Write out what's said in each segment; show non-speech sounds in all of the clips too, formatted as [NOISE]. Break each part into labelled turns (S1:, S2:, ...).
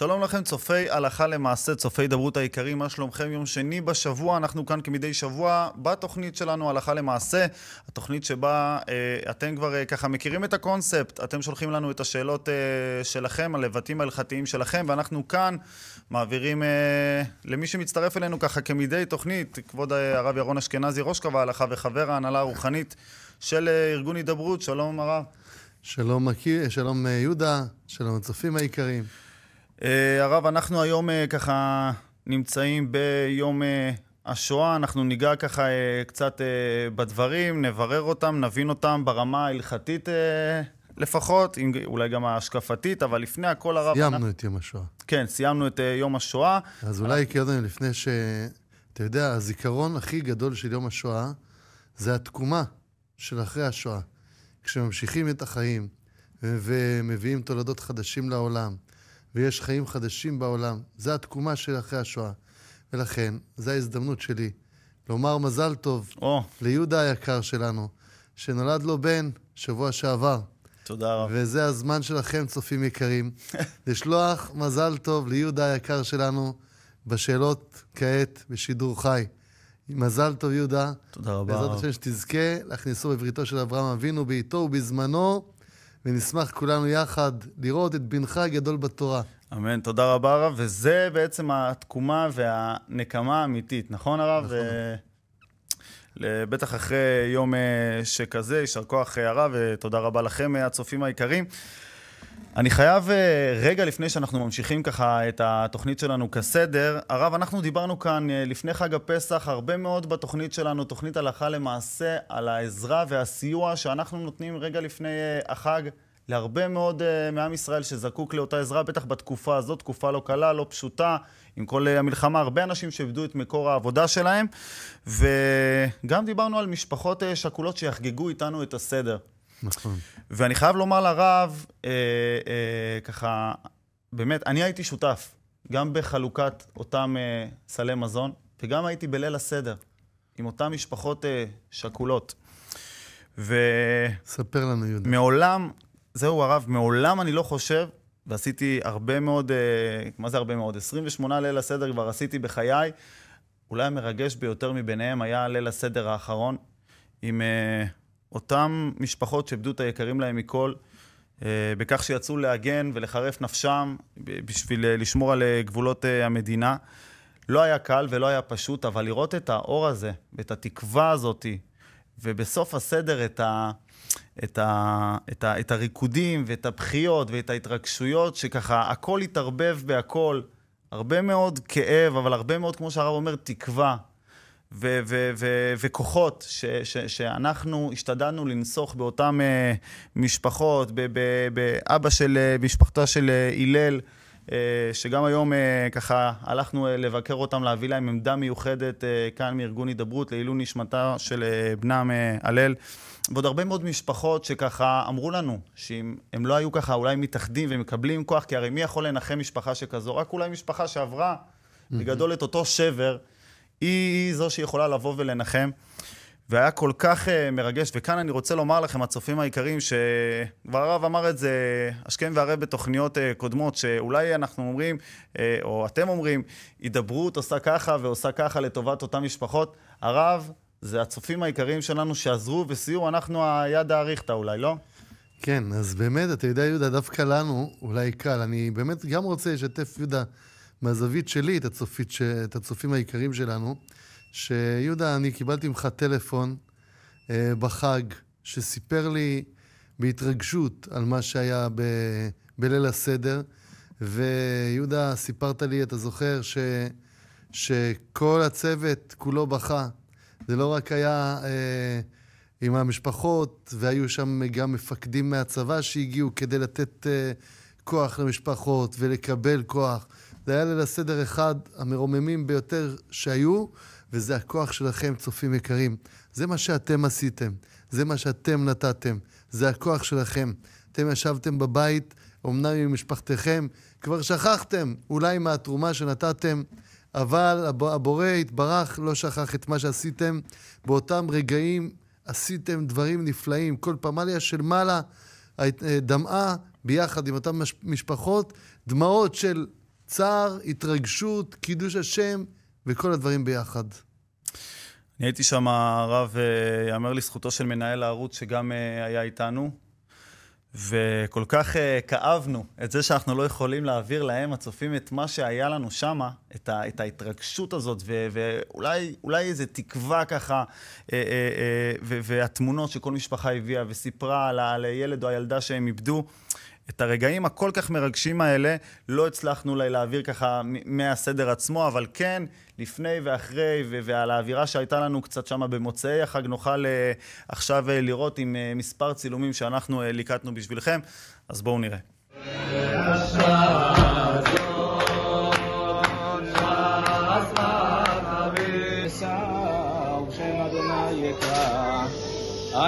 S1: שלום לכם, צופי הלכה למעשה, צופי הידברות העיקרים, מה שלומכם? יום שני בשבוע, אנחנו כאן כמדי שבוע בתוכנית שלנו, הלכה למעשה, התוכנית שבה אה, אתם כבר אה, ככה מכירים את הקונספט, אתם שולחים לנו את השאלות אה, שלכם, הלבטים ההלכתיים שלכם, ואנחנו כאן מעבירים אה, למי שמצטרף אלינו ככה כמדי תוכנית, כבוד אה, הרב ירון אשכנזי, ראש קו ההלכה וחבר ההנהלה הרוחנית של אה, ארגון הידברות, שלום הרב.
S2: שלום, שלום אה, יהודה, שלום הצופים היקרים.
S1: אה, הרב, אנחנו היום אה, ככה נמצאים ביום אה, השואה, אנחנו ניגע ככה קצת בדברים, נברר אותם, נבין אותם ברמה ההלכתית לפחות, אולי גם ההשקפתית, אבל לפני הכל הרב... סיימנו אנחנו... את יום השואה. כן, סיימנו את יום השואה.
S2: אז אולי אנחנו... קודם, לפני ש... אתה יודע, הזיכרון הכי גדול של יום השואה זה התקומה של אחרי השואה. כשממשיכים את החיים ומביאים תולדות חדשים לעולם, ויש חיים חדשים בעולם. זו התקומה של אחרי השואה. ולכן, זו ההזדמנות שלי לומר מזל טוב oh. ליהודה היקר שלנו, שנולד לו בן שבוע שעבר. תודה רבה. וזה הזמן שלכם, צופים יקרים, [LAUGHS] לשלוח מזל טוב ליהודה היקר שלנו בשאלות כעת בשידור חי. מזל טוב, יהודה. תודה רבה. בעזרת השם שתזכה להכניסו בבריתו של אברהם אבינו, בעיתו ובזמנו. ונשמח כולנו יחד לראות את בנך הגדול בתורה.
S1: אמן, תודה רבה הרב, וזה בעצם התקומה והנקמה האמיתית, נכון הרב? נכון. ו... בטח אחרי יום אה, שכזה, יישר כוח אה, הרב, ותודה רבה לכם, אה, הצופים היקרים. אני חייב, אה, רגע לפני שאנחנו ממשיכים ככה את התוכנית שלנו כסדר, הרב, אנחנו דיברנו כאן אה, לפני חג הפסח הרבה מאוד בתוכנית שלנו, תוכנית הלכה למעשה, על העזרה והסיוע שאנחנו נותנים רגע לפני אה, החג להרבה מאוד מעם ישראל שזקוק לאותה עזרה, בטח בתקופה הזאת, תקופה לא קלה, לא פשוטה, עם כל המלחמה, הרבה אנשים שאיבדו את מקור העבודה שלהם, וגם דיברנו על משפחות שכולות שיחגגו איתנו את הסדר. נכון. ואני חייב לומר לרב, אה, אה, ככה, באמת, אני הייתי שותף, גם בחלוקת אותם אה, סלי מזון, וגם הייתי בליל הסדר, עם אותן משפחות אה, שכולות. ו... ספר לנו, יהודה. מעולם, זהו הרב, מעולם אני לא חושב, ועשיתי הרבה מאוד, אה, מה זה הרבה מאוד? 28 ליל הסדר כבר עשיתי בחיי. אולי המרגש ביותר מביניהם היה ליל הסדר האחרון, עם... אה, אותן משפחות שאיבדו את היקרים להם מכל, אה, בכך שיצאו להגן ולחרף נפשם בשביל אה, לשמור על אה, גבולות המדינה. לא היה קל ולא היה פשוט, אבל לראות את האור הזה, ואת התקווה הזאת, ובסוף הסדר את, ה, את, ה, את, ה, את הריקודים ואת הבכיות ואת ההתרגשויות, שככה הכל התערבב בהכל. הרבה מאוד כאב, אבל הרבה מאוד, כמו שהרב אומר, תקווה. ו- ו- ו- וכוחות ש- ש- שאנחנו השתדלנו לנסוך באותן uh, אה, משפחות, באבא ב- של, uh, משפחתה של uh, הלל, uh, שגם היום uh, ככה הלכנו uh, לבקר אותם, להביא להם עמדה מיוחדת uh, כאן מארגון הידברות לעילוי נשמתה של uh, בנם uh, הלל. ועוד הרבה מאוד משפחות שככה אמרו לנו, שאם הם לא היו ככה אולי מתאחדים ומקבלים כוח, כי הרי מי יכול לנחם משפחה שכזו? רק אולי משפחה שעברה mm-hmm. בגדול את אותו שבר. היא זו שיכולה לבוא ולנחם. והיה כל כך uh, מרגש, וכאן אני רוצה לומר לכם, הצופים היקרים, שכבר הרב אמר את זה השכם והרב בתוכניות uh, קודמות, שאולי אנחנו אומרים, uh, או אתם אומרים, הידברות עושה ככה ועושה ככה לטובת אותן משפחות. הרב, זה הצופים היקרים שלנו שעזרו וסייעו, אנחנו היד האריכתא אולי, לא?
S2: כן, אז באמת, אתה יודע, יהודה, דווקא לנו אולי קל. אני באמת גם רוצה לשתף, יהודה, מהזווית שלי את, הצופית, ש... את הצופים העיקריים שלנו, שיהודה, אני קיבלתי ממך טלפון אה, בחג, שסיפר לי בהתרגשות על מה שהיה ב... בליל הסדר, ויהודה, סיפרת לי, אתה זוכר, ש... שכל הצוות כולו בכה. זה לא רק היה אה, עם המשפחות, והיו שם גם מפקדים מהצבא שהגיעו כדי לתת אה, כוח למשפחות ולקבל כוח. זה היה ליל הסדר אחד המרוממים ביותר שהיו, וזה הכוח שלכם, צופים יקרים. זה מה שאתם עשיתם, זה מה שאתם נתתם, זה הכוח שלכם. אתם ישבתם בבית, אומנם עם משפחתכם, כבר שכחתם אולי מהתרומה שנתתם, אבל הבורא התברך, לא שכח את מה שעשיתם. באותם רגעים עשיתם דברים נפלאים. כל פמליה של מעלה אה, דמעה ביחד עם אותן משפחות, דמעות של צער, התרגשות, קידוש השם וכל הדברים ביחד.
S1: אני הייתי שם, הרב, אה, יאמר לזכותו של מנהל הערוץ, שגם אה, היה איתנו, וכל כך אה, כאבנו את זה שאנחנו לא יכולים להעביר להם, הצופים, את מה שהיה לנו שם, את, את ההתרגשות הזאת, ואולי איזו תקווה ככה, והתמונות שכל משפחה הביאה וסיפרה על הילד או הילדה שהם איבדו. את הרגעים הכל כך מרגשים האלה לא הצלחנו אולי להעביר ככה מהסדר עצמו, אבל כן, לפני ואחרי, ועל האווירה שהייתה לנו קצת שם במוצאי החג, נוכל אה, עכשיו אה, לראות עם אה, מספר צילומים שאנחנו ליקטנו בשבילכם, אז בואו נראה.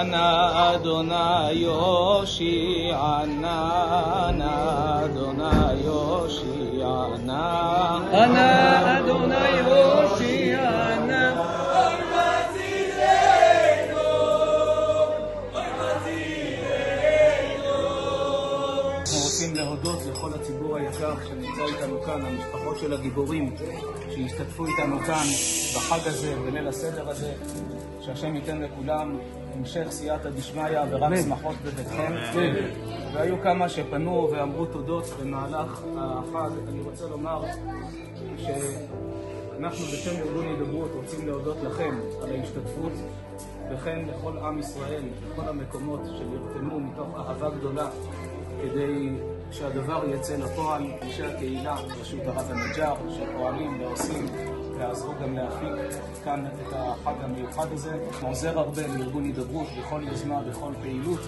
S3: ענה אדוני הושיענה, ענה אדוני הושיענה. ענה אדוני הושיענה. להודות לכל הציבור היקר שנמצא איתנו כאן, המשפחות של הגיבורים שהשתתפו איתנו כאן בחג הזה, בליל הסדר הזה, שהשם ייתן לכולם המשך סייעתא דשמיא ורק שמחות בביתכם. והיו כמה שפנו ואמרו תודות במהלך החג. אני רוצה לומר שאנחנו בשם ארגון הידברות רוצים להודות לכם על ההשתתפות, וכן לכל עם ישראל, לכל המקומות שנרתמו מתוך אהבה גדולה כדי שהדבר יצא לפועל, אנשי הקהילה, רשות הרב הנג'אר, שפועלים ועושים ועזרו גם להפיק כאן את החג המיוחד הזה. הוא עוזר הרבה לארגון הידברות בכל יוזמה, בכל פעילות,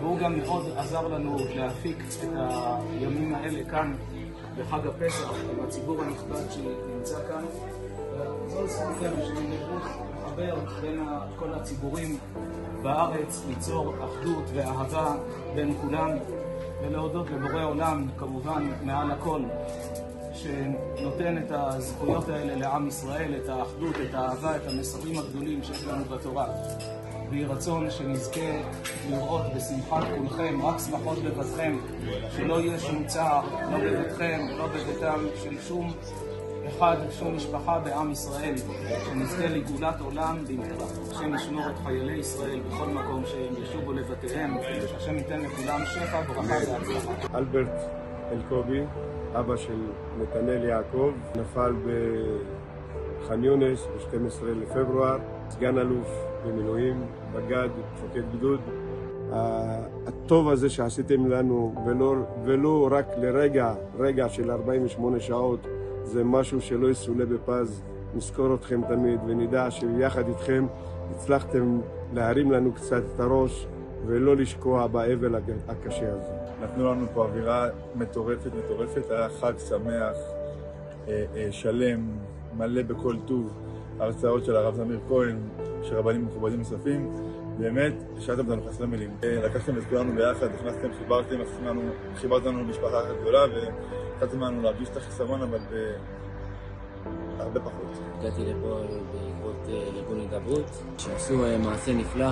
S3: והוא גם מאוד עזר לנו להפיק את הימים האלה כאן בחג הפסח עם הציבור הנכבד שנמצא כאן. זו זכותם של בין כל הציבורים בארץ, ליצור אחדות ואהבה בין כולם. ולהודות לבורא עולם, כמובן, מעל הכל, שנותן את הזכויות האלה לעם ישראל, את האחדות, את האהבה, את המסרים הגדולים שיש לנו בתורה. ויהי רצון שנזכה לראות בשמחת כולכם, רק שמחות בבתכם, שלא יהיה שום צער, לא בבתכם, לא בביתם של שום אחד, שום משפחה בעם ישראל, שנזכה לגאולת עולם במהרה. השם ישמור את חיילי ישראל בכל מקום שהם ישובו לבתיהם, השם ייתן לכולם שפע, ברכה והצלחה.
S1: אלברט אלקובי אבא של נתנאל יעקב, נפל בח'אן יונס ב-12 לפברואר, סגן אלוף במילואים, בגד, מפקד גדוד. הטוב הזה שעשיתם לנו, ולא, ולא רק לרגע, רגע של 48 שעות, זה משהו שלא יסולא בפז. נזכור אתכם תמיד ונדע שיחד איתכם הצלחתם להרים לנו קצת את הראש ולא לשקוע באבל הקשה הזה. נתנו לנו פה אווירה מטורפת, מטורפת. היה חג שמח, אה, אה, שלם, מלא בכל טוב. הרצאות של הרב זמיר כהן, של רבנים מכובדים נוספים. באמת, השארתם אותנו חסרי מילים. אה, לקחתם את כולנו ביחד, הכנסתם, חיברתם, חיברתם לנו משפחה אחת גדולה, ונתתם לנו להרגיש את החיסרון, אבל ב... הרבה פחות. הגעתי לפה בעקבות ארגון הידברות, שעשו מעשה נפלא,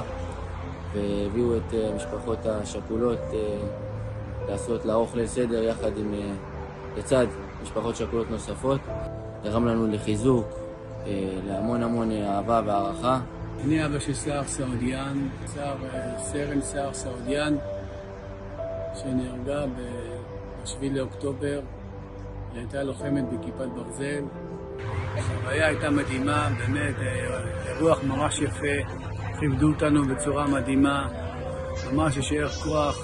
S1: והביאו את
S4: המשפחות השכולות לעשות, לערוך ליל סדר יחד עם, אה, לצד משפחות שכולות נוספות. גרם לנו לחיזוק, אה, להמון המון
S1: אה, אהבה והערכה.
S3: אני אבא של סער סעודיאן, סער, סרן סער סעודיאן, שנהרגה ב-7 לאוקטובר. היא הייתה לוחמת בכיפת ברזל. החוויה הייתה מדהימה, באמת, רוח ממש יפה, כיבדו אותנו בצורה מדהימה, ממש יש ערך כוח.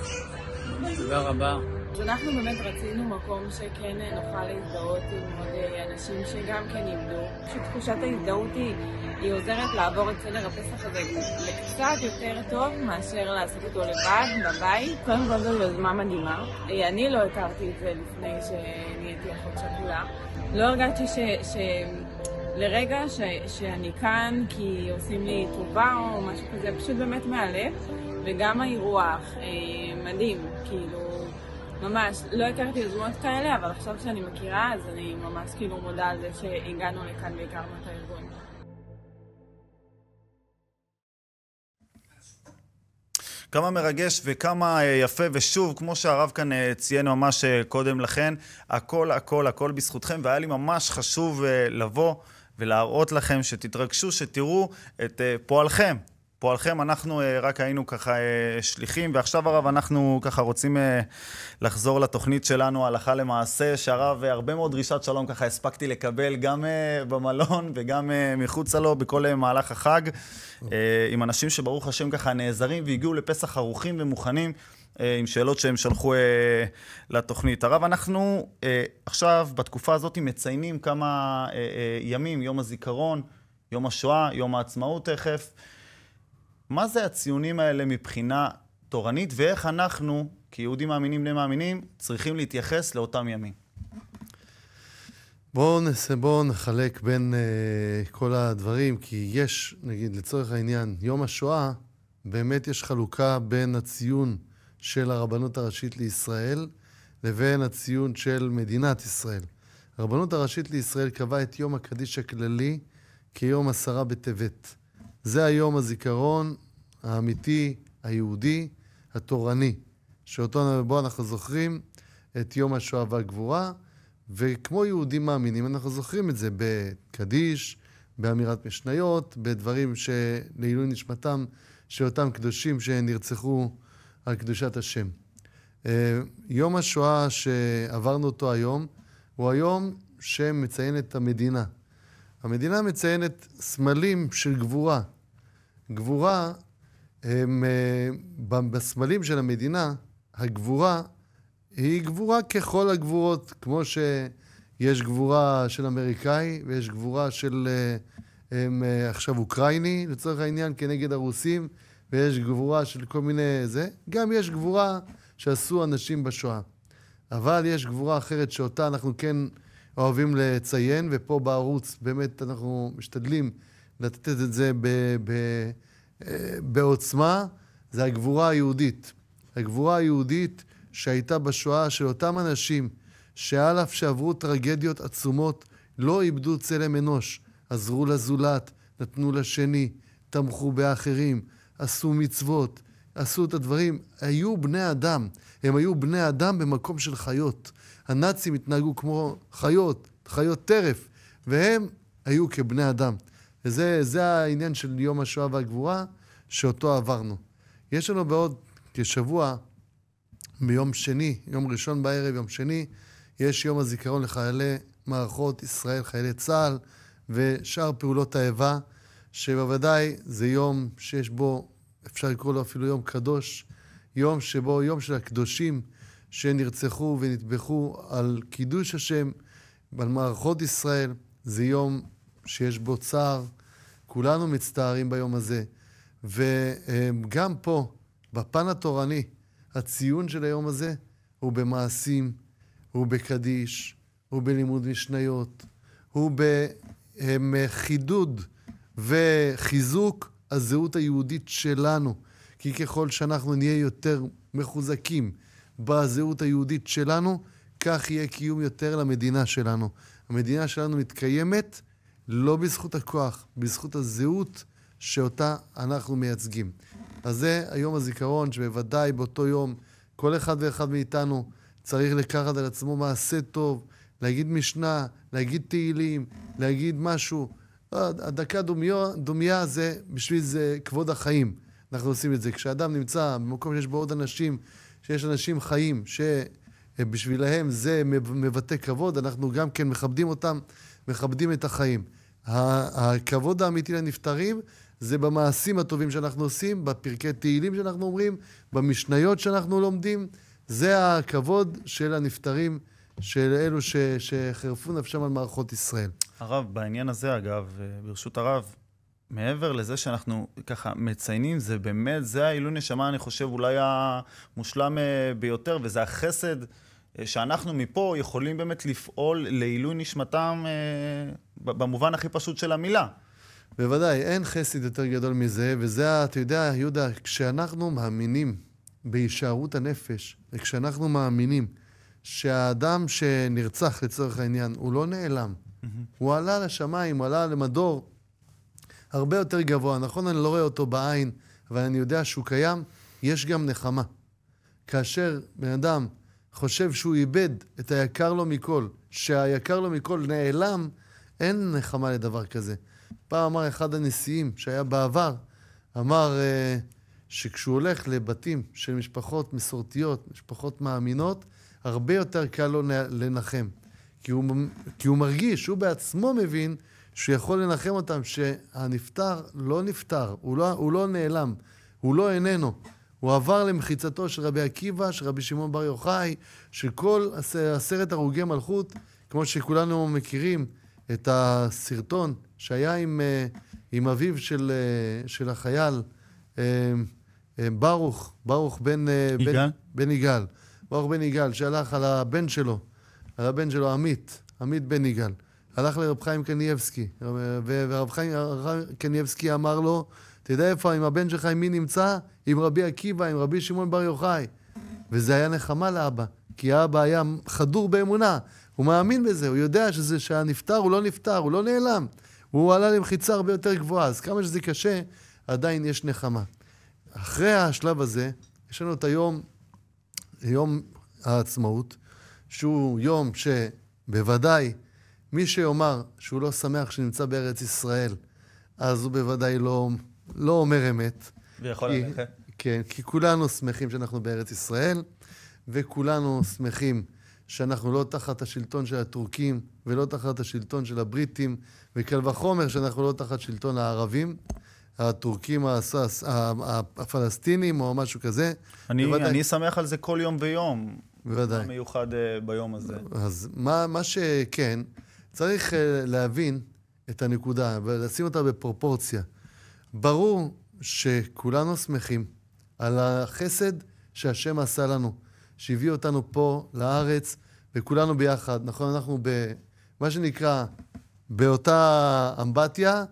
S3: תודה רבה. אנחנו באמת רצינו מקום שכן
S5: אה, נוכל להזדהות עם עוד אה, אנשים שגם כן ימדו. תחושת ההזדהות היא, היא עוזרת לעבור את סדר הפסח הזה לקצת יותר טוב מאשר לעשות אותו לבד, בבית. קודם כל זו יוזמה מדהימה. אה, אני לא הכרתי את זה לפני שנהייתי אחות שכולה. לא הרגשתי ש... ש... לרגע ש, שאני כאן כי עושים לי טובה או משהו כזה, פשוט באמת מהלב. וגם האירוח, אה, מדהים, כאילו, ממש, לא הכרתי יוזמות כאלה, אבל עכשיו שאני מכירה, אז אני ממש כאילו מודה על זה שהגענו לכאן והכרנו את הארגון.
S1: כמה מרגש וכמה אה, יפה, ושוב, כמו שהרב כאן אה, ציין ממש קודם לכן, הכל, הכל, הכל בזכותכם, והיה לי ממש חשוב לבוא ולהראות לכם שתתרגשו, שתראו את פועלכם, פועלכם, אנחנו אה, רק היינו ככה אה, שליחים, ועכשיו הרב אנחנו ככה רוצים אה, לחזור לתוכנית שלנו הלכה למעשה, שהרב, הרבה מאוד דרישת שלום ככה הספקתי לקבל גם במלון וגם מחוצה לו, בכל מהלך החג, עם אנשים שברוך השם ככה נעזרים והגיעו לפסח ערוכים ומוכנים. עם שאלות שהם שלחו אה, לתוכנית. הרב, אנחנו אה, עכשיו, בתקופה הזאת, מציינים כמה אה, אה, ימים, יום הזיכרון, יום השואה, יום העצמאות תכף. מה זה הציונים האלה מבחינה תורנית, ואיך אנחנו, כיהודים מאמינים בני מאמינים, צריכים להתייחס לאותם ימים.
S2: בואו נעשה, בואו נחלק בין uh, כל הדברים, כי יש, נגיד, לצורך העניין, יום השואה, באמת יש חלוקה בין הציון של הרבנות הראשית לישראל לבין הציון של מדינת ישראל. הרבנות הראשית לישראל קבעה את יום הקדיש הכללי כיום עשרה בטבת. זה היום הזיכרון האמיתי, היהודי, התורני, שאותו בו אנחנו זוכרים את יום השואה והגבורה, וכמו יהודים מאמינים, אנחנו זוכרים את זה בקדיש, באמירת משניות, בדברים שלעילוי נשמתם של אותם קדושים שנרצחו על קדושת השם. אה, יום השואה שעברנו אותו היום, הוא היום שמציין את המדינה. המדינה מציינת סמלים של גבורה, גבורה, הם, אה, בסמלים של המדינה, הגבורה היא גבורה ככל הגבורות, כמו שיש גבורה של אמריקאי ויש גבורה של אה, הם, אה, עכשיו אוקראיני, לצורך העניין, כנגד הרוסים, ויש גבורה של כל מיני זה. גם יש גבורה שעשו אנשים בשואה. אבל יש גבורה אחרת שאותה אנחנו כן אוהבים לציין, ופה בערוץ באמת אנחנו משתדלים לתת את זה ב, ב, אה, בעוצמה, זה הגבורה היהודית. הגבורה היהודית שהייתה בשואה של אותם אנשים שעל אף שעברו טרגדיות עצומות, לא איבדו צלם אנוש, עזרו לזולת, נתנו לשני, תמכו באחרים, עשו מצוות, עשו את הדברים. היו בני אדם. הם היו בני אדם במקום של חיות. הנאצים התנהגו כמו חיות, חיות טרף, והם היו כבני אדם. וזה העניין של יום השואה והגבורה שאותו עברנו. יש לנו בעוד כשבוע, ביום שני, יום ראשון בערב, יום שני, יש יום הזיכרון לחיילי מערכות ישראל, חיילי צה"ל ושאר פעולות האיבה, שבוודאי זה יום שיש בו, אפשר לקרוא לו אפילו יום קדוש, יום שבו, יום של הקדושים שנרצחו ונטבחו על קידוש השם, על מערכות ישראל. זה יום שיש בו צער, כולנו מצטערים ביום הזה. וגם פה, בפן התורני, הציון של היום הזה הוא במעשים, הוא בקדיש, הוא בלימוד משניות, הוא בחידוד וחיזוק הזהות היהודית שלנו. כי ככל שאנחנו נהיה יותר מחוזקים בזהות היהודית שלנו, כך יהיה קיום יותר למדינה שלנו. המדינה שלנו מתקיימת לא בזכות הכוח, בזכות הזהות שאותה אנחנו מייצגים. אז זה היום הזיכרון, שבוודאי באותו יום כל אחד ואחד מאיתנו צריך לקחת על עצמו מעשה טוב, להגיד משנה, להגיד תהילים, להגיד משהו. הדקה דומיה, דומיה זה בשביל זה כבוד החיים. אנחנו עושים את זה. כשאדם נמצא במקום שיש בו עוד אנשים, שיש אנשים חיים, ש... אה, בשבילהם זה מבטא כבוד, אנחנו גם כן מכבדים אותם, מכבדים את החיים. הכבוד האמיתי לנפטרים זה במעשים הטובים שאנחנו עושים, בפרקי תהילים שאנחנו אומרים, במשניות שאנחנו לומדים. זה הכבוד של הנפטרים, של אלו ש, שחרפו נפשם על מערכות ישראל.
S1: הרב, בעניין הזה, אגב, אה, ברשות הרב, מעבר לזה שאנחנו ככה מציינים, זה באמת, זה העילוי נשמה, אני חושב, אולי המושלם אה, ביותר, וזה החסד אה, שאנחנו מפה יכולים באמת לפעול
S2: לעילוי נשמתם אה,
S1: במובן הכי פשוט של המילה.
S2: בוודאי, אין חסד יותר גדול מזה, וזה, אתה יודע, יהודה, כשאנחנו מאמינים בהישארות הנפש, וכשאנחנו מאמינים שהאדם שנרצח לצורך העניין, הוא לא נעלם, mm-hmm. הוא עלה לשמיים, הוא עלה למדור הרבה יותר גבוה. נכון, אני לא רואה אותו בעין, אבל אני יודע שהוא קיים, יש גם נחמה. כאשר בן אדם חושב שהוא איבד את היקר לו מכל, שהיקר לו מכל נעלם, אין נחמה לדבר כזה. פעם אמר אחד הנשיאים שהיה בעבר, אמר אה, שכשהוא הולך לבתים של משפחות מסורתיות, משפחות מאמינות, הרבה יותר קל לו לנחם. כי הוא, כי הוא מרגיש, הוא בעצמו מבין שהוא יכול לנחם אותם, שהנפטר לא נפטר, הוא לא, הוא לא נעלם, הוא לא איננו. הוא עבר למחיצתו של רבי עקיבא, של רבי שמעון בר יוחאי, של כל עשרת הרוגי מלכות, כמו שכולנו מכירים את הסרטון שהיה עם, אה, עם אביו של, אה, של החייל, אה, ברוך, ברוך בן יגאל, בן, בן יגאל, ברוך בן יגאל, שהלך על הבן שלו, על הבן שלו עמית, עמית בן יגאל. הלך לרב חיים קנייבסקי, והרב חיים קנייבסקי אמר לו, תדע איפה, עם הבן שלך, עם מי נמצא? עם רבי עקיבא, עם רבי שמעון בר יוחאי. וזה היה נחמה לאבא, כי האבא היה חדור באמונה, הוא מאמין בזה, הוא יודע שזה שהנפטר הוא לא נפטר, הוא לא נעלם. הוא עלה למחיצה הרבה יותר גבוהה, אז כמה שזה קשה, עדיין יש נחמה. אחרי השלב הזה, יש לנו את היום, יום העצמאות, שהוא יום שבוודאי מי שיאמר שהוא לא שמח שנמצא בארץ ישראל, אז הוא בוודאי לא, לא אומר אמת. ויכול כי, ללכת. כן, כי כולנו שמחים שאנחנו בארץ ישראל, וכולנו שמחים שאנחנו לא תחת השלטון של הטורקים, ולא תחת השלטון של הבריטים, וקל וחומר שאנחנו לא תחת שלטון הערבים. הטורקים, הסס, הפלסטינים או משהו כזה. אני, בוודאי... אני שמח על זה כל יום ויום. בוודאי.
S1: מיוחד אה, ביום הזה.
S2: אז מה, מה שכן, צריך uh, להבין את הנקודה ולשים אותה בפרופורציה. ברור שכולנו שמחים על החסד שהשם עשה לנו, שהביא אותנו פה לארץ, וכולנו ביחד. נכון, אנחנו במה שנקרא, באותה אמבטיה,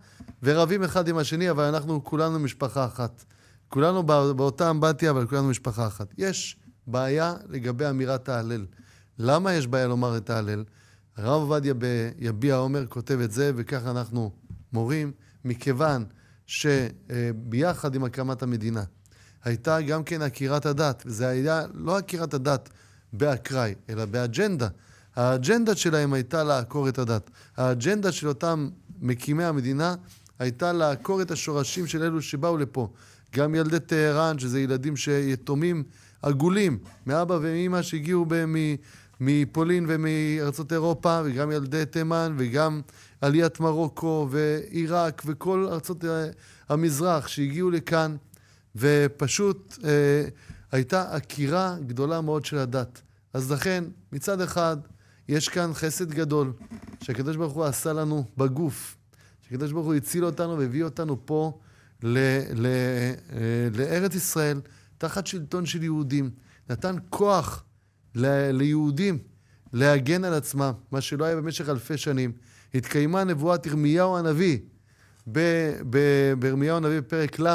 S2: ורבים אחד עם השני, אבל אנחנו כולנו משפחה אחת. כולנו בא, באותה אמבטיה, אבל כולנו משפחה אחת. יש בעיה לגבי אמירת ההלל. למה יש בעיה לומר את ההלל? הרב עובדיה ביביע עומר כותב את זה, וכך אנחנו מורים, מכיוון שביחד עם הקמת המדינה הייתה גם כן עקירת הדת, וזה היה לא עקירת הדת באקראי, אלא באג'נדה. האג'נדה שלהם הייתה לעקור את הדת. האג'נדה של אותם מקימי המדינה הייתה לעקור את השורשים של אלו שבאו לפה. גם ילדי טהרן, שזה ילדים שיתומים עגולים מאבא ומאמא שהגיעו ב- מפולין ומארצות אירופה, וגם ילדי תימן, וגם עליית מרוקו ועיראק וכל ארצות אה, המזרח שהגיעו לכאן, ופשוט אה, הייתה עקירה גדולה מאוד של הדת. אז לכן, מצד אחד, יש כאן חסד גדול שהקדוש ברוך הוא עשה לנו בגוף, שהקדוש ברוך הוא הציל אותנו והביא אותנו פה ל- ל- ל- אה, לארץ ישראל תחת שלטון של יהודים, נתן כוח ל- ליהודים להגן על עצמם, מה שלא היה במשך אלפי שנים. התקיימה נבואת ירמיהו הנביא, ב- ב- בירמיהו הנביא בפרק ל',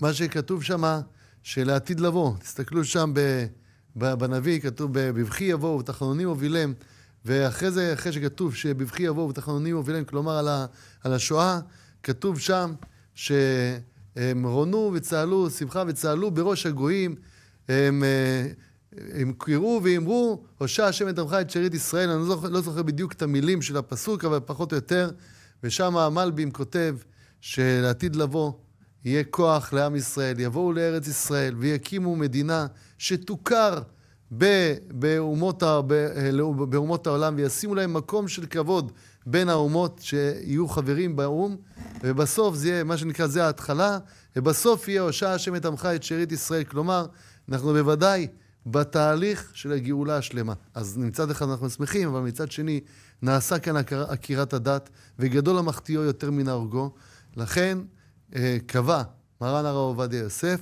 S2: מה שכתוב שם, שלעתיד לבוא, תסתכלו שם ב- ב- בנביא, כתוב בבכי יבואו ותחנונים הובילם, ואחרי זה, אחרי שכתוב שבבכי יבואו ותחנונים הובילם, כלומר על, ה- על השואה, כתוב שם שהם רונו וצהלו, שמחה וצהלו בראש הגויים, הם אה, הם קראו ואמרו, הושע השם את עמך את שארית ישראל, אני לא זוכר, לא זוכר בדיוק את המילים של הפסוק, אבל פחות או יותר, ושם המלבים כותב שלעתיד לבוא יהיה כוח לעם ישראל, יבואו לארץ ישראל ויקימו מדינה שתוכר באומות, לא, באומות העולם וישימו להם מקום של כבוד בין האומות שיהיו חברים באו"ם, ובסוף זה יהיה, מה שנקרא, זה ההתחלה, ובסוף יהיה הושע השם את עמך את שארית ישראל, כלומר, אנחנו בוודאי בתהליך של הגאולה השלמה. אז מצד אחד אנחנו שמחים, אבל מצד שני, נעשה כאן עקירת הדת, וגדול המחטיאו יותר מן הרגו. לכן אה, קבע מרן הרב עובדיה יוסף,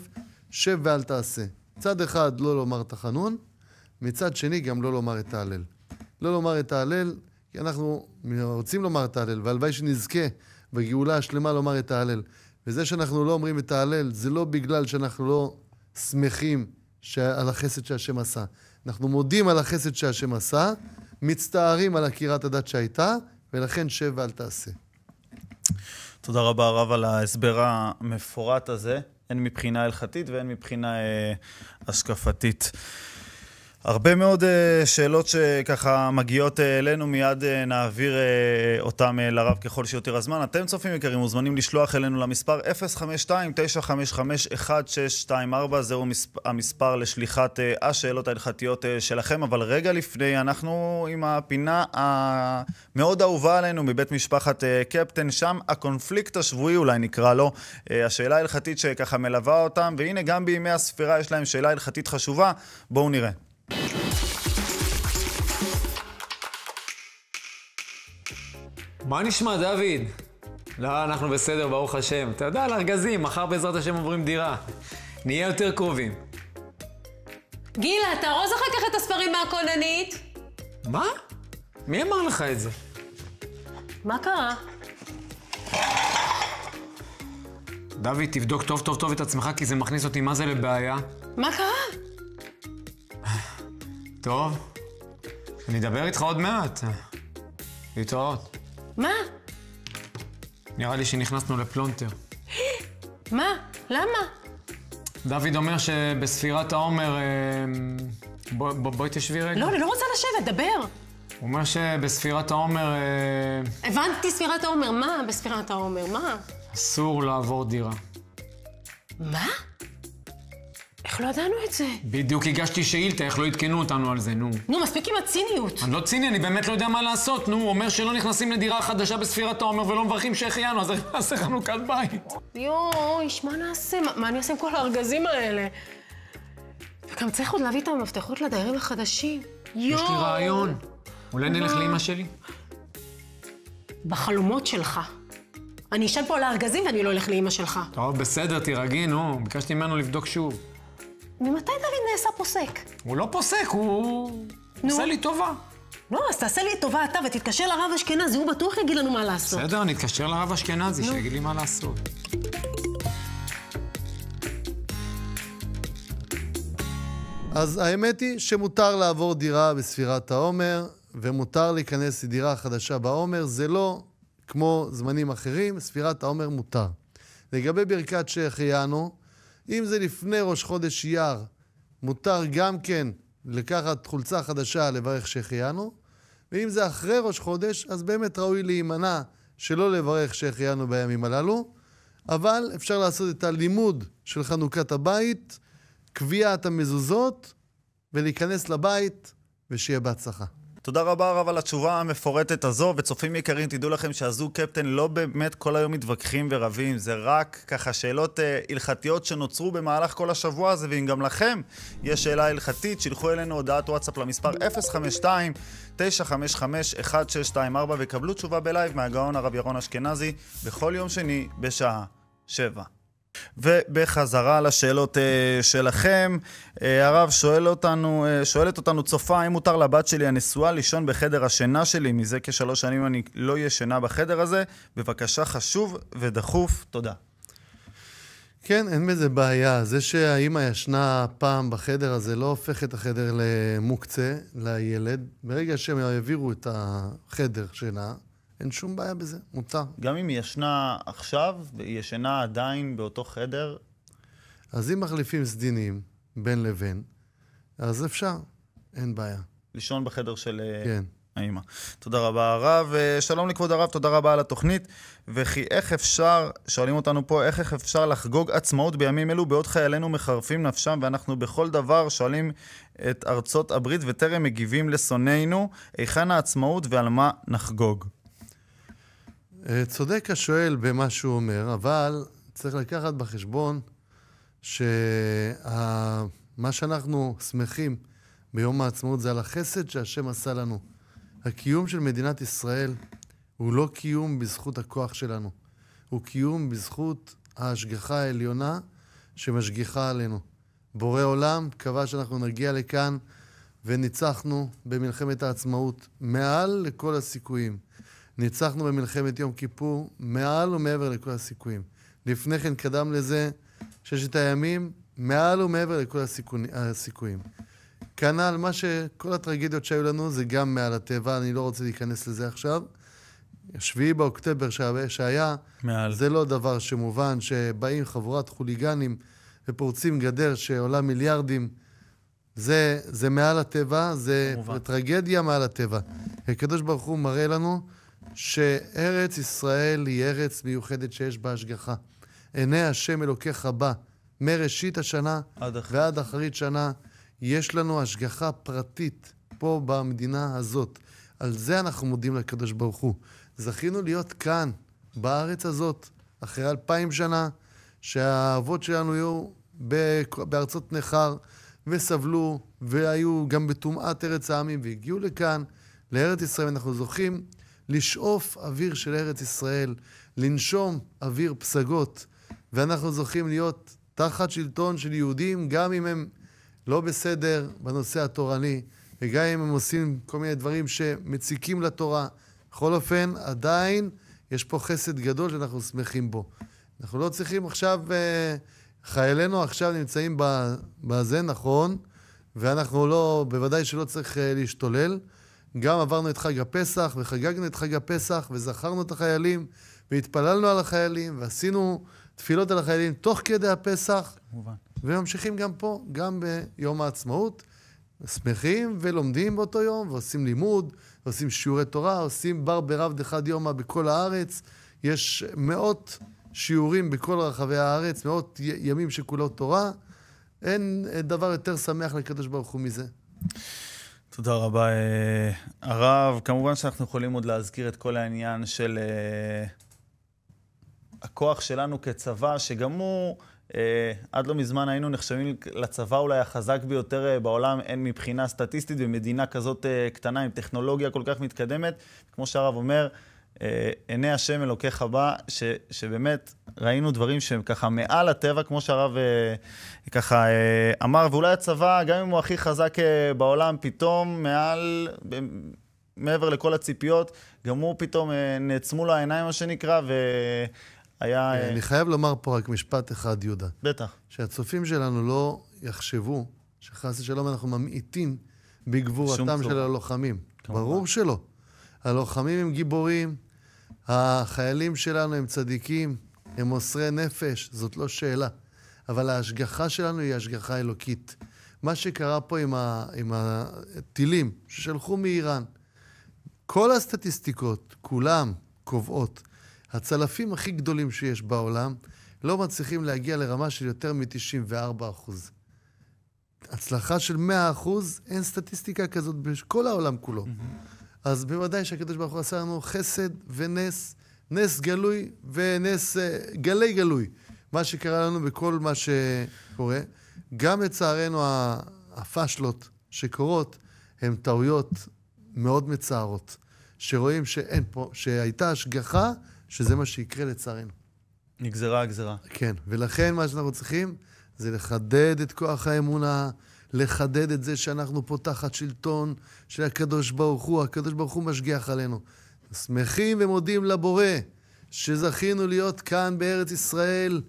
S2: שב ואל תעשה. מצד אחד לא לומר תחנון, מצד שני גם לא לומר את ההלל. לא לומר את ההלל, כי אנחנו רוצים לומר את ההלל, והלוואי שנזכה בגאולה השלמה לומר את ההלל. וזה שאנחנו לא אומרים את ההלל, זה לא בגלל שאנחנו לא שמחים ש... על החסד שהשם עשה. אנחנו מודים על החסד שהשם עשה, מצטערים על עקירת הדת שהייתה, ולכן שב ואל תעשה.
S1: תודה רבה, הרב, על ההסבר המפורט הזה, הן מבחינה הלכתית והן מבחינה אה, השקפתית. הרבה מאוד אה, שאלות שככה מגיעות אה, אלינו, מיד אה, נעביר אותן לרב ככל שיותר הזמן. אתם צופים יקרים, מוזמנים לשלוח אלינו למספר 052-955-1624, זהו המספר לשליחת השאלות ההלכתיות שלכם. אבל רגע לפני, אנחנו עם הפינה המאוד אהובה עלינו מבית משפחת קפטן, שם הקונפליקט השבועי אולי נקרא לו, השאלה ההלכתית שככה מלווה אותם, והנה גם בימי הספירה יש להם שאלה הלכתית חשובה, בואו נראה. מה נשמע, דוד? לא,
S4: אנחנו בסדר, ברוך השם. אתה יודע, על ארגזים, מחר בעזרת השם עוברים דירה. נהיה יותר קרובים. גילה, תארוז אחר כך את הספרים מהכוננית. מה? מי אמר לך את זה? מה קרה? דוד, תבדוק טוב טוב טוב את עצמך, כי זה מכניס אותי מה זה לבעיה. מה קרה? טוב, אני אדבר איתך עוד מעט. להתראות. מה? נראה לי שנכנסנו לפלונטר. [GASPS] מה? למה? דוד אומר שבספירת העומר... בואי אה, בוא, בוא תשבי רגע. לא, אני לא רוצה לשבת, דבר. הוא אומר שבספירת העומר... אה, הבנתי ספירת העומר, מה בספירת העומר? מה? אסור לעבור דירה. מה? איך לא ידענו את זה? בדיוק הגשתי שאילתה, איך לא עדכנו אותנו על זה, נו. נו, מספיק עם הציניות. אני לא ציני, אני באמת לא יודע מה לעשות, נו. הוא אומר שלא נכנסים לדירה חדשה בספירת העומר ולא מברכים שהחיינו, אז איך נעשה חנוכת בית? יואו, מה נעשה? מה, מה אני אעשה עם כל הארגזים האלה? וגם צריך עוד להביא את המפתחות לדיירים החדשים. יואו. יש לי רעיון. אולי נלך לאימא שלי? בחלומות שלך. אני אשן פה על הארגזים ואני לא אלך לאימא שלך. טוב, בסדר, תירגעי, נו. ביקשתי ממנו לבדוק שוב. ממתי דוד נעשה פוסק? הוא לא פוסק, הוא... נו. עושה לי טובה. לא, אז תעשה לי טובה אתה ותתקשר לרב אשכנזי, הוא בטוח יגיד לנו מה לעשות. בסדר, נתקשר לרב אשכנזי, שיגיד לי מה לעשות.
S2: אז האמת היא שמותר לעבור דירה בספירת העומר, ומותר להיכנס לדירה חדשה בעומר. זה לא כמו זמנים אחרים, ספירת העומר מותר. לגבי ברכת שהחיינו, אם זה לפני ראש חודש אייר, מותר גם כן לקחת חולצה חדשה לברך שהחיינו, ואם זה אחרי ראש חודש, אז באמת ראוי להימנע שלא לברך שהחיינו בימים הללו, אבל אפשר לעשות את הלימוד של חנוכת הבית, קביעת המזוזות, ולהיכנס לבית, ושיהיה בהצלחה. תודה
S1: רבה רב על התשובה המפורטת הזו, וצופים יקרים, תדעו לכם שהזוג קפטן לא באמת כל היום מתווכחים ורבים, זה רק ככה שאלות אה, הלכתיות שנוצרו במהלך כל השבוע הזה, ואם גם לכם יש שאלה הלכתית, שילחו אלינו הודעת וואטסאפ למספר 052-955-1624 וקבלו תשובה בלייב מהגאון הרב ירון אשכנזי בכל יום שני בשעה שבע. ובחזרה לשאלות אה, שלכם, אה, הרב שואל אותנו, אה, שואלת אותנו צופה, האם מותר לבת שלי הנשואה לישון בחדר השינה שלי? מזה כשלוש שנים אני לא ישנה בחדר הזה. בבקשה, חשוב
S2: ודחוף. תודה. כן, אין בזה בעיה. זה שהאימא ישנה פעם בחדר הזה לא הופך את החדר למוקצה לילד. ברגע שהם העבירו את החדר שינה, אין שום בעיה בזה, מותר.
S1: גם אם היא ישנה עכשיו, היא ישנה עדיין באותו חדר?
S2: אז אם מחליפים סדינים בין לבין, אז אפשר, אין בעיה.
S1: לישון בחדר של... אה, כן. האימא. תודה רבה, הרב. אה, שלום לכבוד הרב, תודה רבה על התוכנית. וכי איך אפשר, שואלים אותנו פה, איך, איך אפשר לחגוג עצמאות בימים אלו בעוד חיילינו מחרפים נפשם ואנחנו בכל דבר שואלים את ארצות הברית וטרם מגיבים לשונאינו,
S2: היכן העצמאות ועל מה נחגוג? צודק השואל במה שהוא אומר, אבל צריך לקחת בחשבון שמה שאנחנו שמחים ביום העצמאות זה על החסד שהשם עשה לנו. הקיום של מדינת ישראל הוא לא קיום בזכות הכוח שלנו, הוא קיום בזכות ההשגחה העליונה שמשגיחה עלינו. בורא עולם קבע שאנחנו נגיע לכאן וניצחנו במלחמת העצמאות מעל לכל הסיכויים. ניצחנו במלחמת יום כיפור מעל ומעבר לכל הסיכויים. לפני כן קדם לזה ששת הימים מעל ומעבר לכל הסיכו... הסיכויים. כנ"ל, מה שכל הטרגדיות שהיו לנו זה גם מעל הטבע, אני לא רוצה להיכנס לזה עכשיו. 7 באוקטובר שהיה, מעל. זה לא דבר שמובן, שבאים חבורת חוליגנים ופורצים גדר שעולה מיליארדים. זה, זה מעל הטבע, זה טרגדיה מעל הטבע. הקדוש ברוך הוא מראה לנו שארץ ישראל היא ארץ מיוחדת שיש בה השגחה. עיני השם אלוקיך בה, מראשית השנה עד ועד אחרית שנה, יש לנו השגחה פרטית פה במדינה הזאת. על זה אנחנו מודים לקדוש ברוך הוא. זכינו להיות כאן, בארץ הזאת, אחרי אלפיים שנה, שהאבות שלנו היו בארצות נכר, וסבלו, והיו גם בטומאת ארץ העמים, והגיעו לכאן, לארץ ישראל, אנחנו זוכים לשאוף אוויר של ארץ ישראל, לנשום אוויר פסגות, ואנחנו זוכים להיות תחת שלטון של יהודים, גם אם הם לא בסדר בנושא התורני, וגם אם הם עושים כל מיני דברים שמציקים לתורה. בכל אופן, עדיין יש פה חסד גדול שאנחנו שמחים בו. אנחנו לא צריכים עכשיו, אה, חיילינו עכשיו נמצאים בזה, נכון, ואנחנו לא, בוודאי שלא צריך אה, להשתולל. גם עברנו את חג הפסח, וחגגנו את חג הפסח, וזכרנו את החיילים, והתפללנו על החיילים, ועשינו תפילות על החיילים תוך כדי הפסח. כמובן. וממשיכים גם פה, גם ביום העצמאות. שמחים ולומדים באותו יום, ועושים לימוד, ועושים שיעורי תורה, עושים בר ברב דחד יומא בכל הארץ. יש מאות שיעורים בכל רחבי הארץ, מאות ימים שכולו תורה. אין דבר יותר שמח לקדוש ברוך הוא מזה. תודה רבה, אה,
S1: הרב. כמובן שאנחנו יכולים עוד להזכיר את כל העניין של אה, הכוח שלנו כצבא, שגם הוא... Uh, עד לא מזמן היינו נחשבים לצבא אולי החזק ביותר uh, בעולם, הן מבחינה סטטיסטית, במדינה כזאת uh, קטנה עם טכנולוגיה כל כך מתקדמת. כמו שהרב אומר, אה, עיני השם אלוקיך בא, ש, שבאמת ראינו דברים שהם ככה מעל הטבע, כמו שהרב אה, ככה אה, אמר, ואולי הצבא, גם אם הוא הכי חזק בעולם, פתאום מעל, מעבר לכל הציפיות, גם הוא פתאום נעצמו לו העיניים, מה שנקרא, ו...
S2: היה... אני חייב לומר פה רק משפט אחד, יהודה. בטח. שהצופים שלנו לא יחשבו שחס ושלום אנחנו ממעיטים בגבורתם של הלוחמים. כמובן. ברור שלא. הלוחמים הם גיבורים, החיילים שלנו הם צדיקים, הם מוסרי נפש, זאת לא שאלה. אבל ההשגחה שלנו היא השגחה אלוקית. מה שקרה פה עם, ה, עם הטילים ששלחו מאיראן, כל הסטטיסטיקות, כולם קובעות, הצלפים הכי גדולים שיש בעולם לא מצליחים להגיע לרמה של יותר מ-94%. הצלחה של 100% אין סטטיסטיקה כזאת בכל העולם כולו. Mm-hmm. אז בוודאי שהקדוש ברוך הוא עשה לנו חסד ונס, נס גלוי ונס אה, גלי גלוי, מה שקרה לנו בכל מה שקורה. גם לצערנו הפשלות שקורות הן טעויות מאוד מצערות, שרואים שאין פה, שהייתה השגחה, שזה מה שיקרה לצערנו.
S1: נגזרה הגזרה.
S2: כן, ולכן מה שאנחנו צריכים זה לחדד את כוח האמונה, לחדד את זה שאנחנו פה תחת שלטון של הקדוש ברוך הוא, הקדוש ברוך הוא משגיח עלינו. שמחים ומודים לבורא שזכינו להיות כאן בארץ ישראל,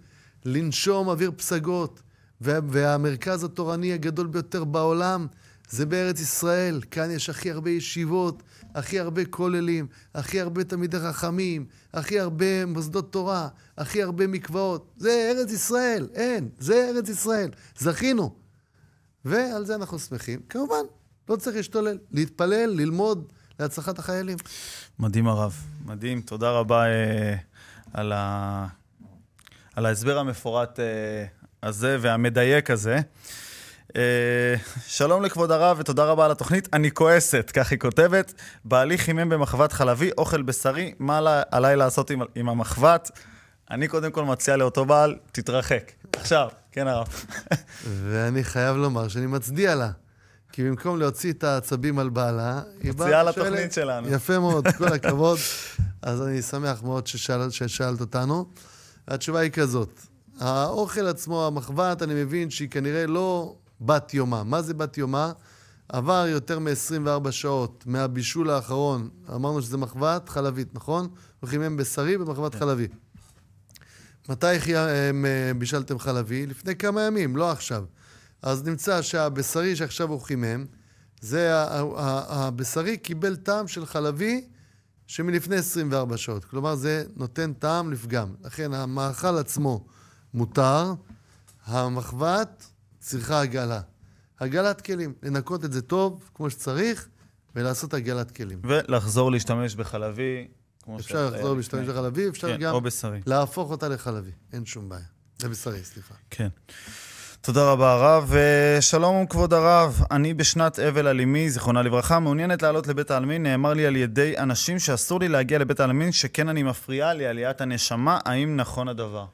S2: לנשום אוויר פסגות, וה, והמרכז התורני הגדול ביותר בעולם זה בארץ ישראל. כאן יש הכי הרבה ישיבות, הכי הרבה כוללים, הכי הרבה תלמידי חכמים, הכי הרבה מוסדות תורה, הכי הרבה מקוואות. זה ארץ ישראל, אין, זה ארץ ישראל. זכינו. ועל זה אנחנו שמחים. כמובן, לא צריך להשתולל, להתפלל, ללמוד להצלחת החיילים.
S1: מדהים, הרב. מדהים. תודה רבה אה, על, ה... על ההסבר המפורט אה, הזה והמדייק הזה. Uh, שלום לכבוד הרב ותודה רבה על התוכנית. אני כועסת, כך היא כותבת. בעלי חימם במחבת חלבי, אוכל בשרי, מה עליי לעשות עם, עם המחבת? אני קודם כל מציע לאותו בעל, תתרחק. עכשיו. כן, הרב.
S2: ואני חייב לומר שאני מצדיע לה. כי במקום להוציא את העצבים על בעלה, היא באה... מציעה לתוכנית
S1: שלנו. יפה
S2: מאוד, [LAUGHS] כל הכבוד. אז אני שמח מאוד ששאל, ששאלת אותנו. התשובה היא כזאת, האוכל עצמו, המחבת, אני מבין שהיא כנראה לא בת יומה. מה זה בת יומה? עבר יותר מ-24 שעות מהבישול האחרון, אמרנו שזה מחבת חלבית, נכון? הולכים עם בשרי במחבת כן. חלבי. מתי אה, אה, בישלתם חלבי? לפני כמה ימים, לא עכשיו. אז נמצא שהבשרי שעכשיו הוא חימם, זה הבשרי קיבל טעם של חלבי שמלפני 24 שעות. כלומר, זה נותן טעם לפגם. לכן המאכל עצמו מותר, המחבת צריכה הגלה. הגלת כלים, לנקות את זה טוב, כמו שצריך, ולעשות הגלת כלים.
S1: ולחזור להשתמש בחלבי כמו אפשר לחזור להשתמש אה, בחלבי, אפשר כן, גם או בשרי.
S2: להפוך אותה
S1: לחלבי, אין שום בעיה. זה בשרי, סליחה. כן. תודה רבה, הרב. אה, שלום, כבוד הרב. אני בשנת אבל על אמי, זיכרונה לברכה, מעוניינת לעלות לבית העלמין. נאמר לי על ידי אנשים שאסור לי להגיע לבית העלמין, שכן אני מפריעה לעליית הנשמה. האם נכון הדבר?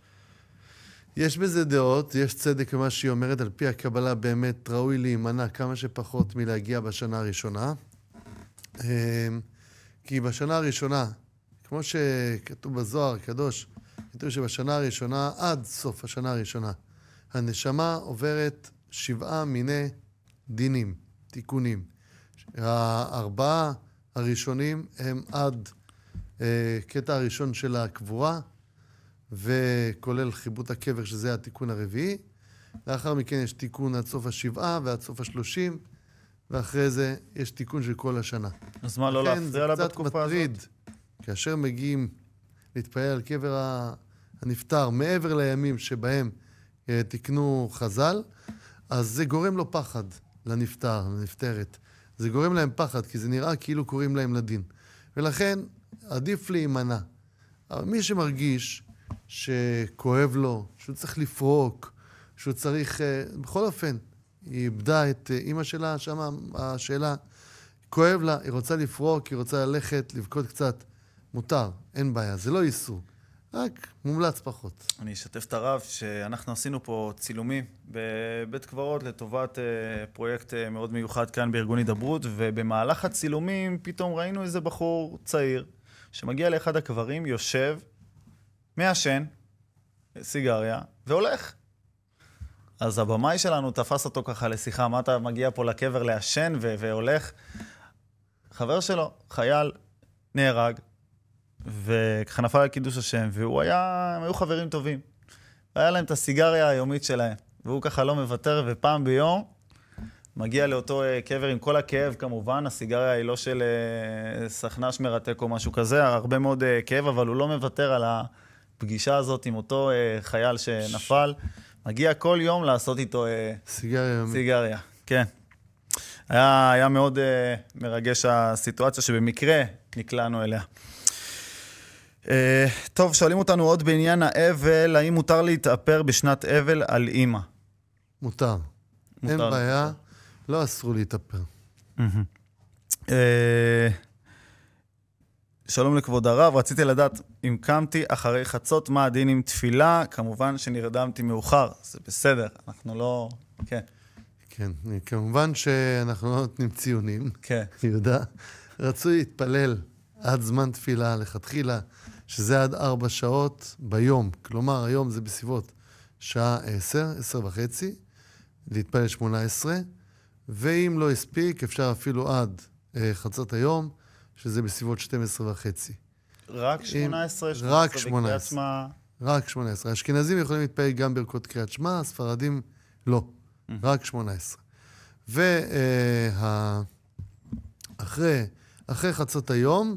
S2: יש בזה דעות, יש צדק במה שהיא אומרת. על פי הקבלה באמת ראוי להימנע כמה שפחות מלהגיע בשנה הראשונה. אה, כי בשנה הראשונה כמו שכתוב בזוהר הקדוש, כתוב שבשנה הראשונה, עד סוף השנה הראשונה, הנשמה עוברת שבעה מיני דינים, תיקונים. הארבעה הראשונים הם עד אה, קטע הראשון של הקבורה, וכולל חיבוט הקבר, שזה התיקון הרביעי. לאחר מכן יש תיקון עד סוף השבעה ועד סוף השלושים, ואחרי זה יש תיקון של כל השנה. אז מה, לא להפריע לה בתקופה הזאת? לכן זה קצת מטריד. הזאת? כאשר מגיעים להתפלל על קבר הנפטר מעבר לימים שבהם אה, תיקנו חז"ל, אז זה גורם לו פחד לנפטר, לנפטרת. זה גורם להם פחד, כי זה נראה כאילו קוראים להם לדין. ולכן, עדיף להימנע. אבל מי שמרגיש שכואב לו, שהוא צריך לפרוק, שהוא צריך... אה, בכל אופן, היא איבדה את אה, אימא שלה, שם השאלה, כואב לה, היא רוצה לפרוק, היא רוצה ללכת, לבכות קצת. מותר, אין בעיה, זה לא איסור. רק מומלץ פחות.
S1: אני אשתף את הרב שאנחנו עשינו פה צילומים בבית קברות לטובת אה, פרויקט אה, מאוד מיוחד כאן בארגון הידברות, ובמהלך הצילומים פתאום ראינו איזה בחור צעיר שמגיע לאחד הקברים, יושב, מעשן, סיגריה, והולך. אז הבמאי שלנו תפס אותו ככה לשיחה, מה אתה מגיע פה לקבר לעשן והולך? חבר שלו, חייל, נהרג, וככה נפל על קידוש השם, והוא היה, הם היו חברים טובים. והיה להם את הסיגריה היומית שלהם, והוא ככה לא מוותר, ופעם ביום מגיע לאותו אה, קבר עם כל הכאב, כמובן, הסיגריה היא לא של אה, סכנ"ש מרתק או משהו כזה, הרבה מאוד אה, כאב, אבל הוא לא מוותר על הפגישה הזאת עם אותו חייל שנפל. מגיע כל יום לעשות איתו... סיגריה. סיגריה, כן. היה, היה מאוד מרגש הסיטואציה שבמקרה נקלענו אליה. אה, טוב, שואלים אותנו עוד בעניין האבל, האם מותר להתאפר בשנת אבל על אימא? מותר. אין בעיה, נכון.
S2: לא אסור להתאפר. אה,
S1: שלום לכבוד הרב, רציתי לדעת אם קמתי אחרי חצות, מה הדין עם תפילה? כמובן שנרדמתי מאוחר, זה בסדר, אנחנו לא... כן.
S2: כן, כמובן שאנחנו לא נותנים ציונים. כן. יהודה, רצוי להתפלל עד זמן תפילה לכתחילה. שזה עד ארבע שעות ביום. כלומר, היום זה בסביבות שעה עשר, עשר וחצי, להתפלל שמונה עשרה, ואם לא הספיק, אפשר אפילו עד אה, חצות היום, שזה בסביבות שתים עשרה וחצי. רק שמונה עשרה? רק שמונה עשרה. רק שמונה עשרה. האשכנזים יכולים להתפלל גם ברכות קריאת שמע, הספרדים לא. Mm-hmm. רק שמונה עשרה. ואחרי אה, אחרי חצות היום,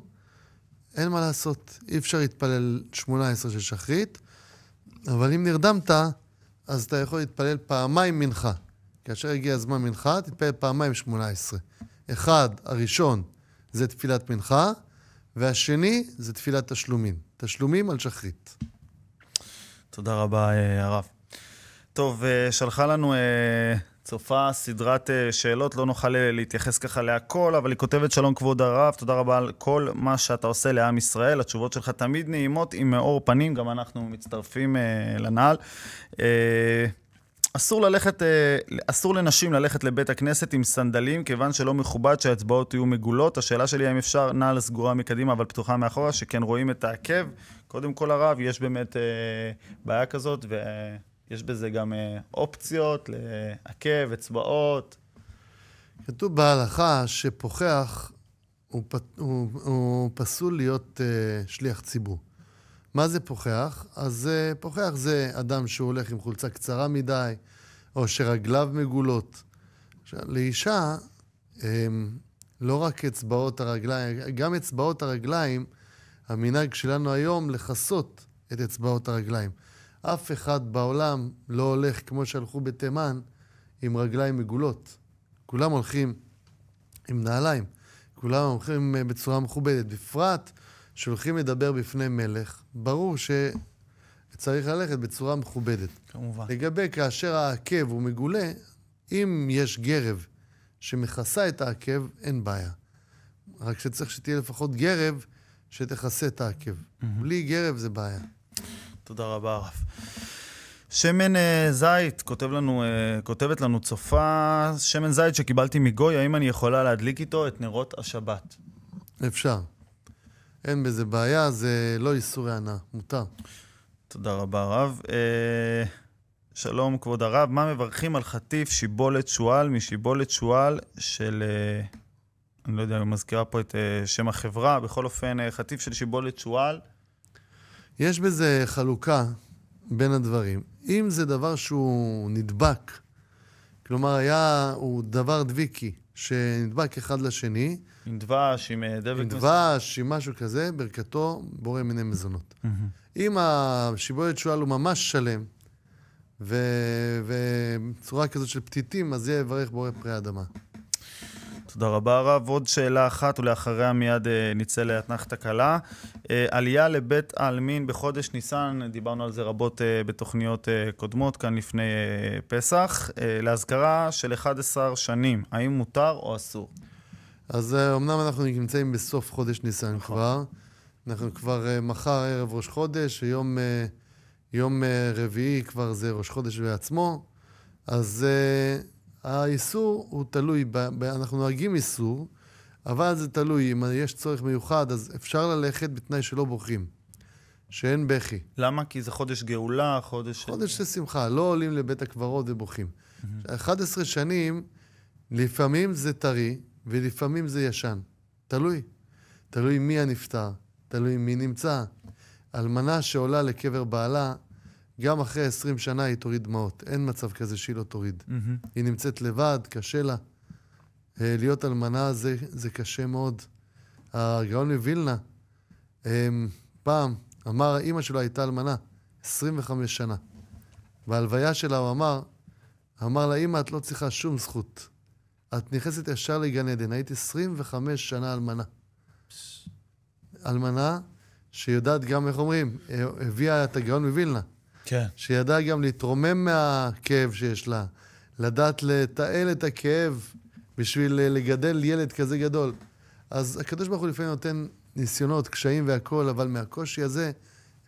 S2: אין מה לעשות, אי אפשר להתפלל 18 של שחרית, אבל אם נרדמת, אז אתה יכול להתפלל פעמיים מנחה. כאשר הגיע הזמן מנחה, תתפלל פעמיים 18. אחד, הראשון, זה תפילת מנחה, והשני זה תפילת תשלומים. תשלומים על שחרית.
S1: תודה רבה, אה, הרב. טוב, אה, שלחה לנו אה, צופה סדרת אה, שאלות, לא נוכל אה, להתייחס ככה להכל, אבל היא כותבת שלום כבוד הרב, תודה רבה על כל מה שאתה עושה לעם ישראל, התשובות שלך תמיד נעימות עם מאור פנים, גם אנחנו מצטרפים אה, לנעל. אה, אסור ללכת, אה, אסור לנשים ללכת לבית הכנסת עם סנדלים, כיוון שלא מכובד שהאצבעות יהיו מגולות. השאלה שלי האם אפשר נעל סגורה מקדימה אבל פתוחה מאחורה, שכן רואים את העקב. קודם כל הרב, יש באמת אה, בעיה כזאת, ו... יש בזה גם אה, אופציות לעקב, אצבעות.
S2: כתוב בהלכה שפוכח הוא, פ... הוא, הוא פסול להיות uh, שליח ציבור. מה זה פוכח? אז uh, פוכח זה אדם שהוא הולך עם חולצה קצרה מדי, או שרגליו מגולות. עכשיו, לאישה, um, לא רק אצבעות הרגליים, גם אצבעות הרגליים, המנהג שלנו היום לכסות את אצבעות הרגליים. אף אחד בעולם לא הולך כמו שהלכו בתימן, עם רגליים עגולות. כולם הולכים עם נעליים, כולם הולכים אה, בצורה מכובדת. בפרט שהולכים לדבר בפני מלך, ברור שצריך ללכת בצורה מכובדת. כמובן. לגבי כאשר העקב הוא מגולה, אם יש גרב שמכסה את העקב, אין בעיה. רק שצריך שתהיה לפחות גרב שתכסה את העקב. Mm-hmm. בלי גרב זה בעיה. תודה
S1: רבה, הרב. שמן uh, זית, כותב לנו, uh, כותבת לנו צופה, שמן זית שקיבלתי מגוי, האם אני יכולה להדליק איתו את נרות השבת? אפשר. אין בזה בעיה, זה לא איסורי הנאה, מותר. תודה רבה, הרב. Uh, אה, שלום, כבוד הרב. מה מברכים על חטיף שיבולת שועל משיבולת שועל של... Uh, אני לא יודע, אני מזכירה פה את uh, שם החברה. בכל אופן, uh, חטיף של שיבולת שועל.
S2: יש בזה חלוקה בין הדברים. אם זה דבר שהוא נדבק, כלומר, היה, הוא דבר דביקי, שנדבק אחד לשני.
S1: עם דבש, עם אה, דבק. עם דבש,
S2: עם משהו כזה, ברכתו בורא מיני מזונות. אם השיבולת שועל הוא ממש שלם, ובצורה כזאת של פתיתים, אז יהיה יברך בורא פרי אדמה. תודה רבה, הרב. עוד שאלה אחת, ולאחריה מיד
S1: אה, נצא לאתנחתא קלה. אה, עלייה לבית העלמין בחודש ניסן, דיברנו על זה רבות אה, בתוכניות קודמות, כאן לפני פסח, להזכרה של
S2: 11 שנים. האם מותר או אסור? אז אמנם אנחנו נמצאים בסוף חודש ניסן נכון. כבר. אנחנו כבר מחר ערב ראש חודש, יום, יום רביעי כבר זה ראש חודש בעצמו. אז האיסור הוא תלוי, אנחנו נוהגים איסור, אבל זה תלוי, אם יש צורך מיוחד, אז אפשר ללכת בתנאי שלא בוכים, שאין בכי. למה? כי זה חודש גאולה, חודש... חודש של שמחה, לא עולים לבית הקברות ובוכים. Mm-hmm. 11 שנים, לפעמים זה טרי ולפעמים זה ישן. תלוי. תלוי מי הנפטר, תלוי מי נמצא. אלמנה שעולה לקבר בעלה, גם אחרי 20 שנה היא תוריד דמעות. אין מצב כזה שהיא לא תוריד. Mm-hmm. היא נמצאת לבד, קשה לה. אה, להיות אלמנה זה, זה קשה מאוד. הגאון מווילנה, אמ, פעם אמר, אימא שלו הייתה אלמנה 25 שנה. בהלוויה שלה הוא אמר, אמר לה, אימא, את לא צריכה שום זכות. את נכנסת ישר לגן עדן. היית 25 שנה אלמנה. אלמנה שיודעת גם, איך אומרים, אה, הביאה את הגאון מווילנה. כן. שידעה גם להתרומם מהכאב שיש לה, לדעת לתעל את הכאב בשביל אה, לגדל ילד כזה גדול. אז הקדוש ברוך הוא לפעמים נותן ניסיונות, קשיים והכול, אבל מהקושי הזה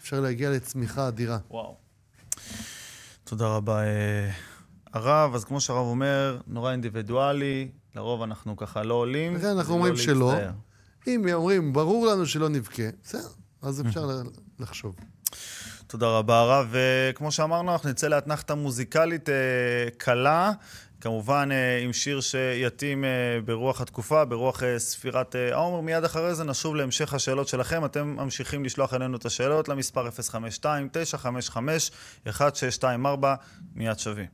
S2: אפשר להגיע לצמיחה אדירה. וואו. תודה רבה. אה, הרב, אז כמו שהרב אומר,
S1: נורא אינדיבידואלי, לרוב אנחנו ככה לא עולים. לכן אנחנו אומרים לא שלא.
S2: אם אומרים, ברור לנו שלא נבכה, בסדר, אז אפשר לחשוב.
S1: תודה רבה, הרב. וכמו שאמרנו, אנחנו נצא לאתנחתה מוזיקלית אה, קלה. כמובן אה, עם שיר שיתאים אה, ברוח התקופה, ברוח ספירת העומר. מיד אחרי זה נשוב להמשך השאלות שלכם. אתם ממשיכים לשלוח אלינו את השאלות למספר 052-955-1624. מיד שווים.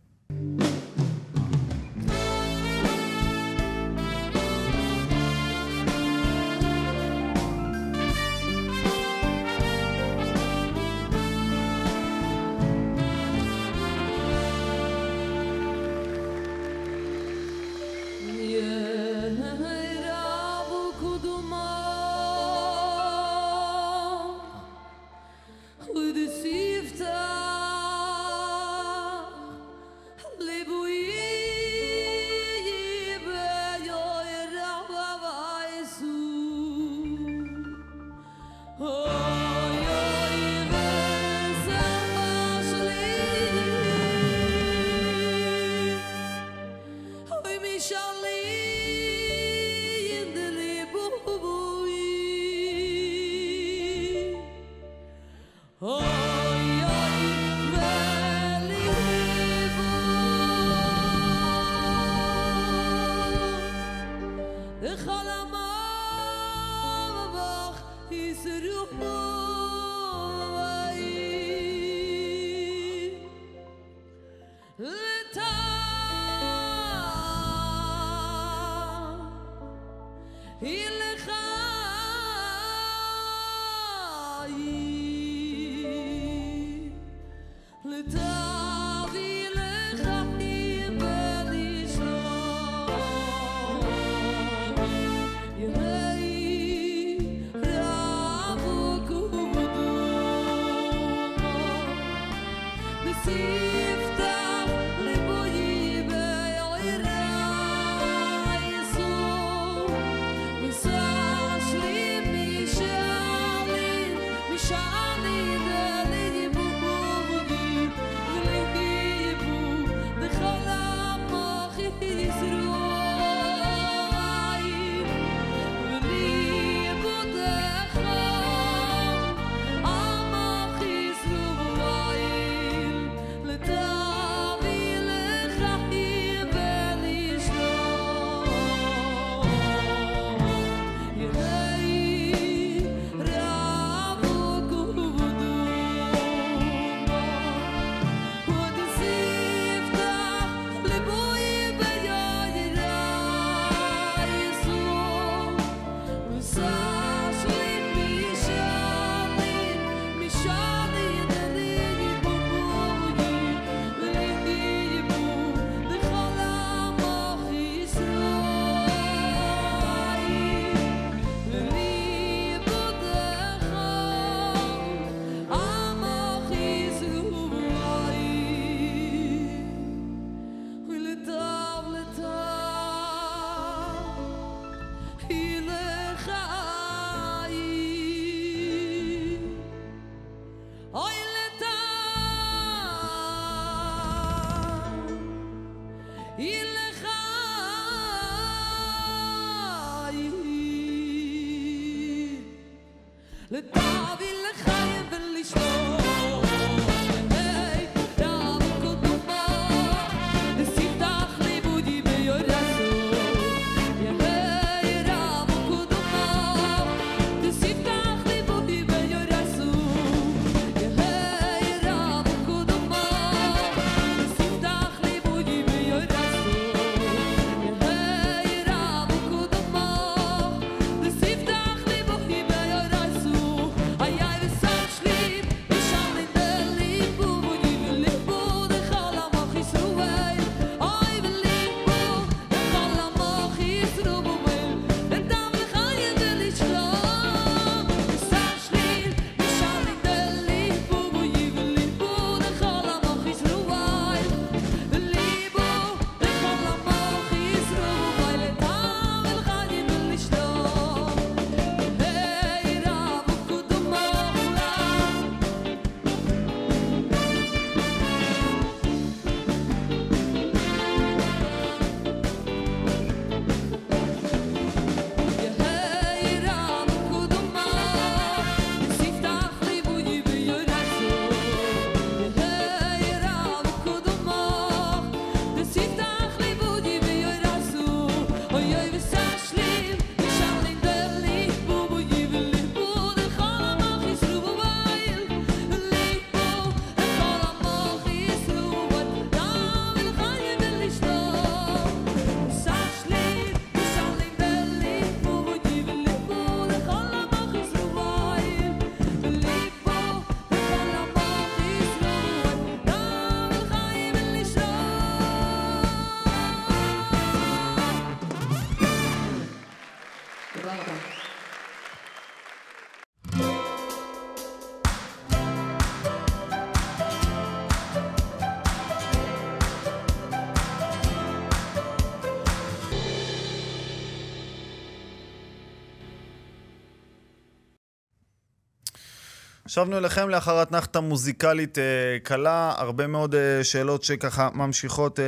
S1: שבנו אליכם לאחר אתנחתה מוזיקלית אה, קלה, הרבה מאוד אה, שאלות שככה ממשיכות אה,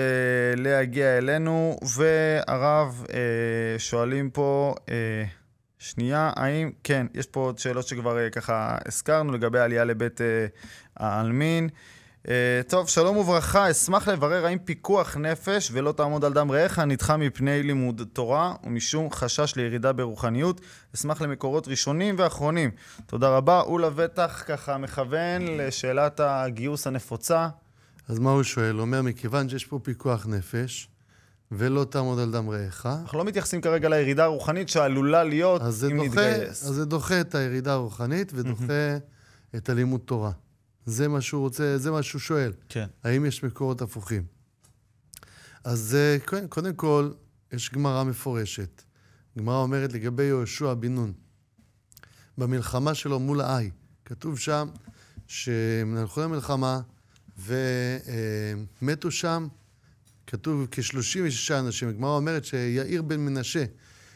S1: להגיע אלינו, והרב, אה, שואלים פה, אה, שנייה, האם, כן, יש פה עוד שאלות שכבר אה, ככה הזכרנו לגבי העלייה לבית אה, העלמין. אה, אה, טוב, שלום וברכה, אשמח לברר האם פיקוח נפש ולא תעמוד על דם רעך נדחה מפני לימוד תורה ומשום חשש לירידה ברוחניות. אשמח למקורות ראשונים ואחרונים. תודה רבה. הוא לבטח ככה מכוון לשאלת הגיוס
S2: הנפוצה. אז מה הוא שואל? הוא אומר, מכיוון שיש פה פיקוח נפש, ולא תעמוד על דם רעך. אנחנו
S1: לא מתייחסים כרגע לירידה הרוחנית שעלולה להיות אם דוחה, נתגייס. אז
S2: זה דוחה את הירידה הרוחנית ודוחה את הלימוד תורה. זה מה שהוא רוצה, זה מה שהוא שואל. כן. האם יש מקורות הפוכים? אז אה, קודם כל, יש גמרא מפורשת. גמרא אומרת לגבי יהושע בן נון, במלחמה שלו מול האי, כתוב שם שהם הלכו למלחמה ומתו אה, שם, כתוב כ-36 אנשים. הגמרא אומרת שיאיר בן מנשה,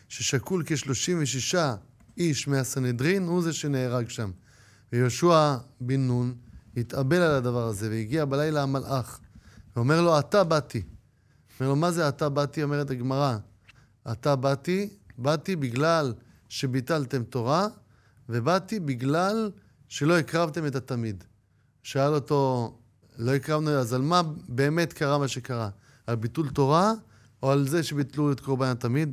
S2: ששקול כ-36 איש מהסנהדרין, הוא זה שנהרג שם. ויהושע בן נון, התאבל על הדבר הזה, והגיע בלילה המלאך, ואומר לו, אתה באתי. אומר לו, מה זה אתה באתי? אומרת הגמרא, אתה באתי, באתי בגלל שביטלתם תורה, ובאתי בגלל שלא הקרבתם את התמיד. שאל אותו, לא הקרבנו, אז על מה באמת קרה מה שקרה? על ביטול תורה, או על זה שביטלו את קורבן התמיד?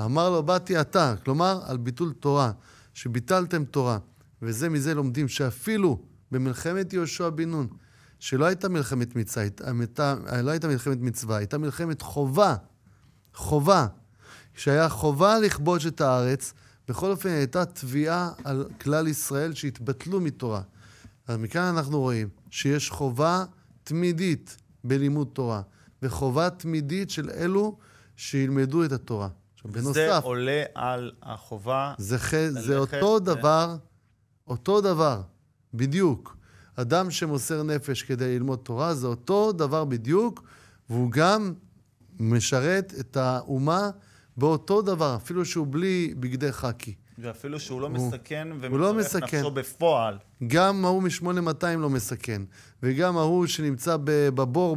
S2: אמר לו, באתי אתה, כלומר, על ביטול תורה, שביטלתם תורה. וזה מזה לומדים שאפילו במלחמת יהושע בן נון, שלא הייתה מלחמת מצווה, הייתה, לא הייתה מלחמת מצווה, הייתה מלחמת חובה, חובה, שהיה חובה לכבוש את הארץ, בכל אופן הייתה תביעה על כלל ישראל שהתבטלו מתורה. אז מכאן אנחנו רואים שיש חובה תמידית בלימוד תורה, וחובה תמידית של אלו שילמדו את התורה. עכשיו, בנוסף... זה
S1: עולה על החובה... זה, ח... זה אותו דבר,
S2: אותו דבר, בדיוק. אדם שמוסר נפש כדי ללמוד תורה זה אותו דבר בדיוק, והוא גם משרת את האומה באותו דבר, אפילו שהוא בלי בגדי חקי.
S1: ואפילו שהוא לא הוא, מסכן ומצרף לא נפשו בפועל.
S2: גם ההוא מ-8200 לא מסכן, וגם ההוא שנמצא בבור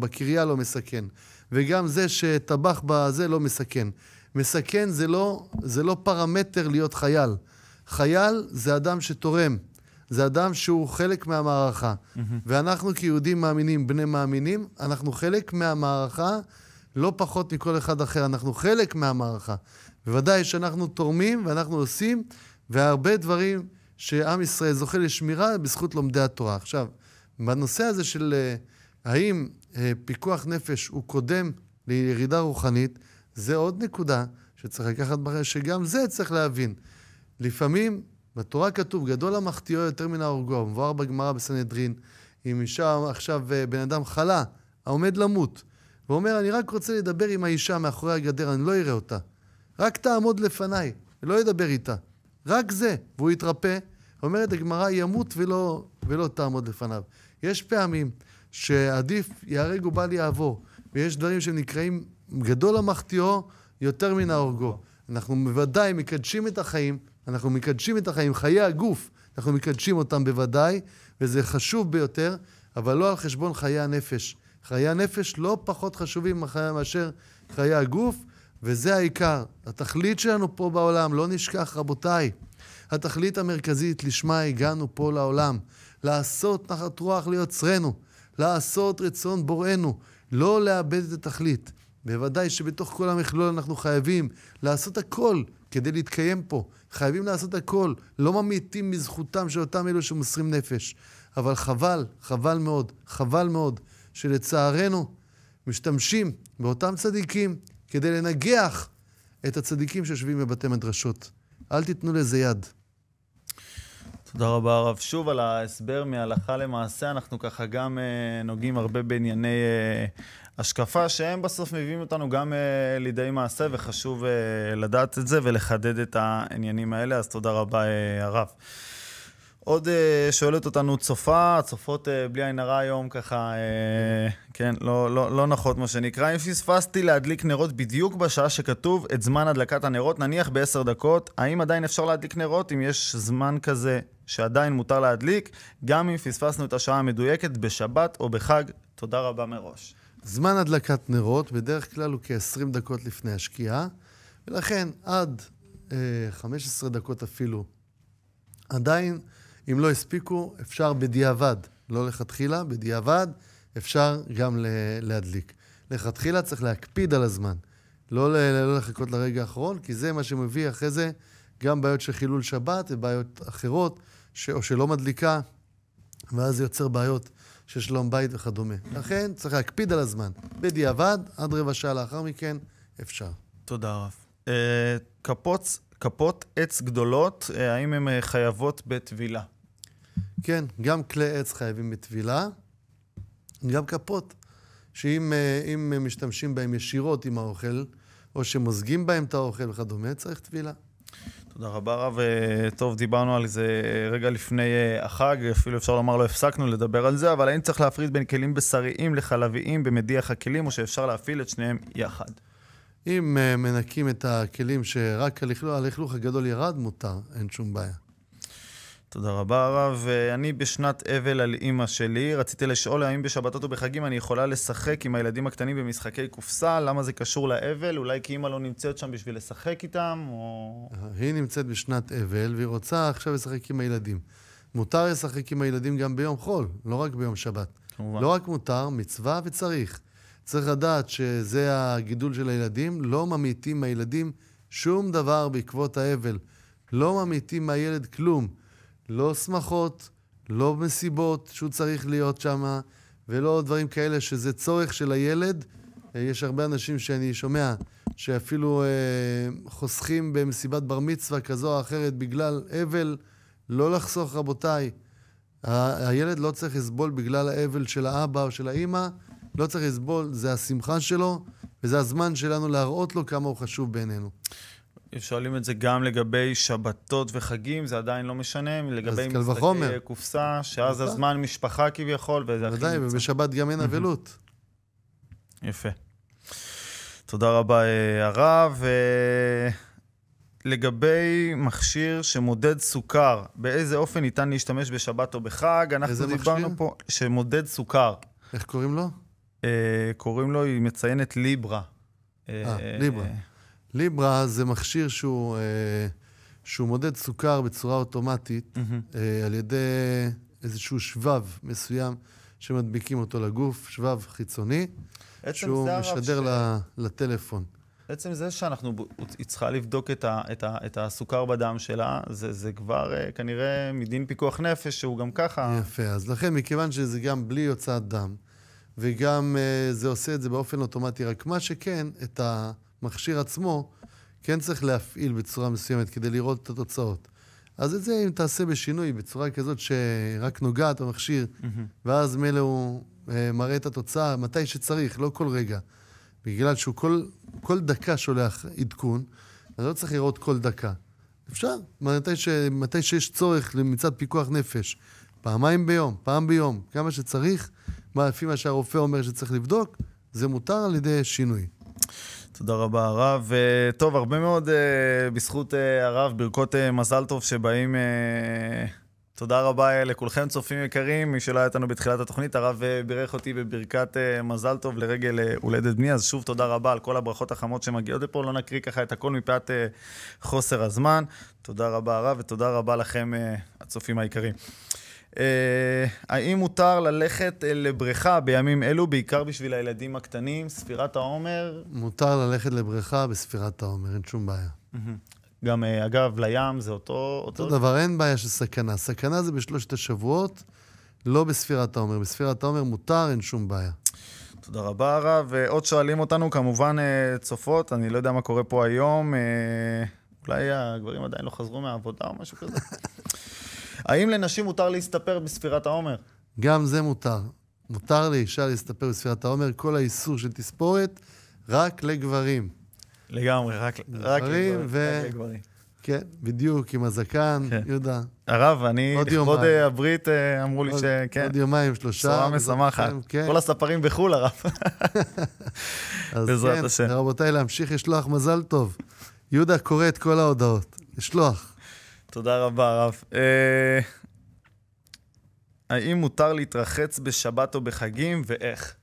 S2: בקריה לא מסכן, וגם זה שטבח בזה לא מסכן. מסכן זה לא, זה לא פרמטר להיות חייל. חייל זה אדם שתורם. זה אדם שהוא חלק מהמערכה. Mm-hmm. ואנחנו כיהודים מאמינים, בני מאמינים, אנחנו חלק מהמערכה לא פחות מכל אחד אחר, אנחנו חלק מהמערכה. בוודאי שאנחנו תורמים ואנחנו עושים, והרבה דברים שעם ישראל זוכה לשמירה בזכות לומדי התורה. עכשיו, בנושא הזה של אה, האם אה, פיקוח נפש הוא קודם לירידה רוחנית, זה עוד נקודה שצריך לקחת, שגם זה צריך להבין. לפעמים בתורה כתוב, גדול המחטיאו יותר מן ההורגו, המבואר בגמרא בסנהדרין, אם אישה עכשיו אה, בן אדם חלה, העומד למות, ואומר, אני רק רוצה לדבר עם האישה מאחורי הגדר, אני לא אראה אותה. רק תעמוד לפניי, לא אדבר איתה. רק זה, והוא יתרפא. אומרת הגמרא, ימות ולא, ולא תעמוד לפניו. יש פעמים שעדיף ייהרג ובל יעבור, ויש דברים שנקראים גדול המחטיאו יותר מן ההורגו. אנחנו בוודאי מקדשים את החיים, אנחנו מקדשים את החיים, חיי הגוף, אנחנו מקדשים אותם בוודאי, וזה חשוב ביותר, אבל לא על חשבון חיי הנפש. חיי הנפש לא פחות חשובים מאשר חיי הגוף, וזה העיקר. התכלית שלנו פה בעולם, לא נשכח, רבותיי, התכלית המרכזית לשמה הגענו פה לעולם, לעשות נחת רוח ליוצרנו, לעשות רצון בוראנו, לא לאבד את התכלית. בוודאי שבתוך כל המכלול אנחנו חייבים לעשות הכל כדי להתקיים פה. חייבים לעשות הכל. לא ממעיטים מזכותם של אותם אלו שמוסרים נפש. אבל חבל, חבל מאוד, חבל מאוד, שלצערנו משתמשים באותם צדיקים כדי לנגח את הצדיקים שיושבים בבתי מדרשות. אל תיתנו לזה יד.
S1: תודה רבה, הרב. שוב, על ההסבר מהלכה למעשה, אנחנו ככה גם אה, נוגעים הרבה בענייני אה, השקפה שהם בסוף מביאים אותנו גם אה, לידי מעשה, וחשוב אה, לדעת את זה ולחדד את העניינים האלה, אז תודה רבה, אה, הרב. עוד שואלת אותנו צופה, צופות בלי עין הרע היום ככה, כן, לא, לא, לא נחות מה שנקרא. אם פספסתי להדליק נרות בדיוק בשעה שכתוב את זמן הדלקת הנרות, נניח בעשר דקות, האם עדיין אפשר להדליק נרות אם יש זמן כזה שעדיין מותר להדליק, גם אם פספסנו את השעה המדויקת בשבת או בחג? תודה רבה מראש.
S2: זמן הדלקת נרות בדרך כלל הוא כ-20 דקות לפני השקיעה, ולכן עד אה, 15 דקות אפילו. עדיין, אם לא הספיקו, אפשר בדיעבד, לא לכתחילה, בדיעבד אפשר גם להדליק. לכתחילה צריך להקפיד על הזמן, לא, לא לחכות לרגע האחרון, כי זה מה שמביא אחרי זה גם בעיות של חילול שבת ובעיות אחרות, ש, או שלא מדליקה, ואז זה יוצר בעיות של שלום בית וכדומה. לכן צריך להקפיד על הזמן. בדיעבד, עד רבע שעה לאחר מכן, אפשר. תודה רב. Uh, כפוץ, כפות עץ גדולות, uh, האם הן uh, חייבות בטבילה? כן, גם כלי עץ חייבים בטבילה, גם כפות, שאם משתמשים בהם ישירות עם האוכל, או שמוזגים בהם את האוכל וכדומה, צריך טבילה.
S1: תודה רבה רב, אה, טוב דיברנו על זה אה, רגע לפני אה, החג, אפילו אפשר לומר לא הפסקנו לדבר על זה, אבל האם צריך להפריד בין כלים בשריים לחלביים במדיח הכלים, או שאפשר להפעיל את שניהם יחד?
S2: אם מנקים את הכלים שרק הלכלוך, הגדול ירד, מותר, אין שום בעיה.
S1: תודה רבה, הרב. אה, אני בשנת אבל על אימא שלי. רציתי לשאול האם בשבתות ובחגים אני יכולה לשחק עם הילדים הקטנים במשחקי קופסה? למה זה קשור
S2: לאבל? אולי כי אימא לא נמצאת שם בשביל לשחק איתם, או... אה, היא נמצאת בשנת אבל, והיא רוצה עכשיו לשחק עם הילדים. מותר לשחק עם הילדים גם ביום חול, לא רק ביום שבת. כמובן. לא רק מותר, מצווה וצריך. צריך לדעת שזה הגידול של הילדים, לא ממעיטים מהילדים שום דבר בעקבות האבל. לא ממעיטים מהילד כלום. לא שמחות, לא מסיבות שהוא צריך להיות שם, ולא דברים כאלה שזה צורך של הילד. אה, יש הרבה אנשים שאני שומע שאפילו אה, חוסכים במסיבת בר מצווה כזו או אחרת בגלל אבל. לא לחסוך, רבותיי. הילד לא צריך לסבול בגלל האבל של האבא או של האימא, לא צריך לסבול, זה השמחה שלו, וזה הזמן שלנו להראות לו כמה הוא חשוב בעינינו.
S1: שואלים את זה גם לגבי שבתות וחגים, זה עדיין לא משנה, לגבי משחקי קופסה,
S2: שאז הזמן
S1: משפחה כביכול, וזה הכי... בוודאי, ובשבת
S2: גם אין אבלות. יפה.
S1: תודה רבה, אה, הרב. אה, לגבי מכשיר שמודד סוכר, באיזה אופן ניתן להשתמש בשבת או בחג? אנחנו דיברנו מכשיר? פה, שמודד סוכר. איך קוראים לו? אה, קוראים לו, היא מציינת ליברה.
S2: אה, ליברה. ליברה זה מכשיר שהוא, אה, שהוא מודד סוכר בצורה אוטומטית mm-hmm. על ידי איזשהו שבב מסוים שמדביקים אותו לגוף, שבב חיצוני, שהוא משדר ש... לטלפון.
S1: בעצם זה שאנחנו, היא צריכה לבדוק את, ה, את, ה, את הסוכר בדם שלה, זה,
S2: זה כבר אה, כנראה מדין פיקוח נפש, שהוא גם ככה... יפה, אז לכן, מכיוון שזה גם בלי הוצאת דם, וגם אה, זה עושה את זה באופן אוטומטי, רק מה שכן, את ה... המכשיר עצמו, כן צריך להפעיל בצורה מסוימת כדי לראות את התוצאות. אז את זה אם תעשה בשינוי, בצורה כזאת שרק נוגעת במכשיר, mm-hmm. ואז מילא הוא אה, מראה את התוצאה מתי שצריך, לא כל רגע. בגלל שהוא כל, כל דקה שולח עדכון, אז לא צריך לראות כל דקה. אפשר, מתי, ש, מתי שיש צורך מצד פיקוח נפש. פעמיים ביום, פעם ביום, כמה שצריך, מה, לפי מה שהרופא אומר שצריך לבדוק, זה מותר על ידי שינוי. תודה רבה, הרב. אה, טוב, הרבה מאוד אה, בזכות אה, הרב, ברכות מזל טוב
S1: שבאים... תודה רבה לכולכם, צופים יקרים. מי שלא היה איתנו בתחילת התוכנית, הרב בירך אותי בברכת מזל טוב לרגל הולדת בני, אז שוב תודה רבה על כל הברכות החמות שמגיעות לפה. לא נקריא ככה את הכל מפאת חוסר הזמן. תודה רבה, הרב, ותודה רבה לכם, הצופים היקרים. אה, האם מותר ללכת אה, לבריכה בימים אלו, בעיקר בשביל הילדים הקטנים? ספירת העומר?
S2: מותר ללכת לבריכה בספירת העומר, אין שום בעיה. גם, אה, אגב, לים זה אותו... אותו אותו דבר, אין בעיה של סכנה. סכנה זה בשלושת השבועות, לא בספירת העומר. בספירת העומר מותר, אין שום בעיה.
S1: תודה רבה, הרב. ועוד שואלים אותנו, כמובן, צופות, אני לא יודע מה קורה פה היום. אולי
S2: הגברים עדיין לא חזרו מהעבודה או משהו כזה. [LAUGHS] האם לנשים מותר להסתפר בספירת העומר? גם זה מותר. מותר לאישה להסתפר בספירת העומר, כל האיסור של תספורת, רק לגברים.
S1: לגמרי, רק, רק לגברים. ו...
S2: כן, בדיוק, עם הזקן, כן. יהודה. הרב, אני, לכבוד אה,
S1: הברית, אה, אמרו לי עוד, ש... כן. עוד יומיים, שלושה. בשורה משמחת. כן. כל הספרים בחו"ל, הרב. [LAUGHS] בעזרת כן, השם.
S2: רבותיי, להמשיך לשלוח מזל טוב. יהודה קורא את כל ההודעות. לשלוח.
S1: תודה רבה, הרב. אה, האם מותר להתרחץ בשבת או בחגים, ואיך?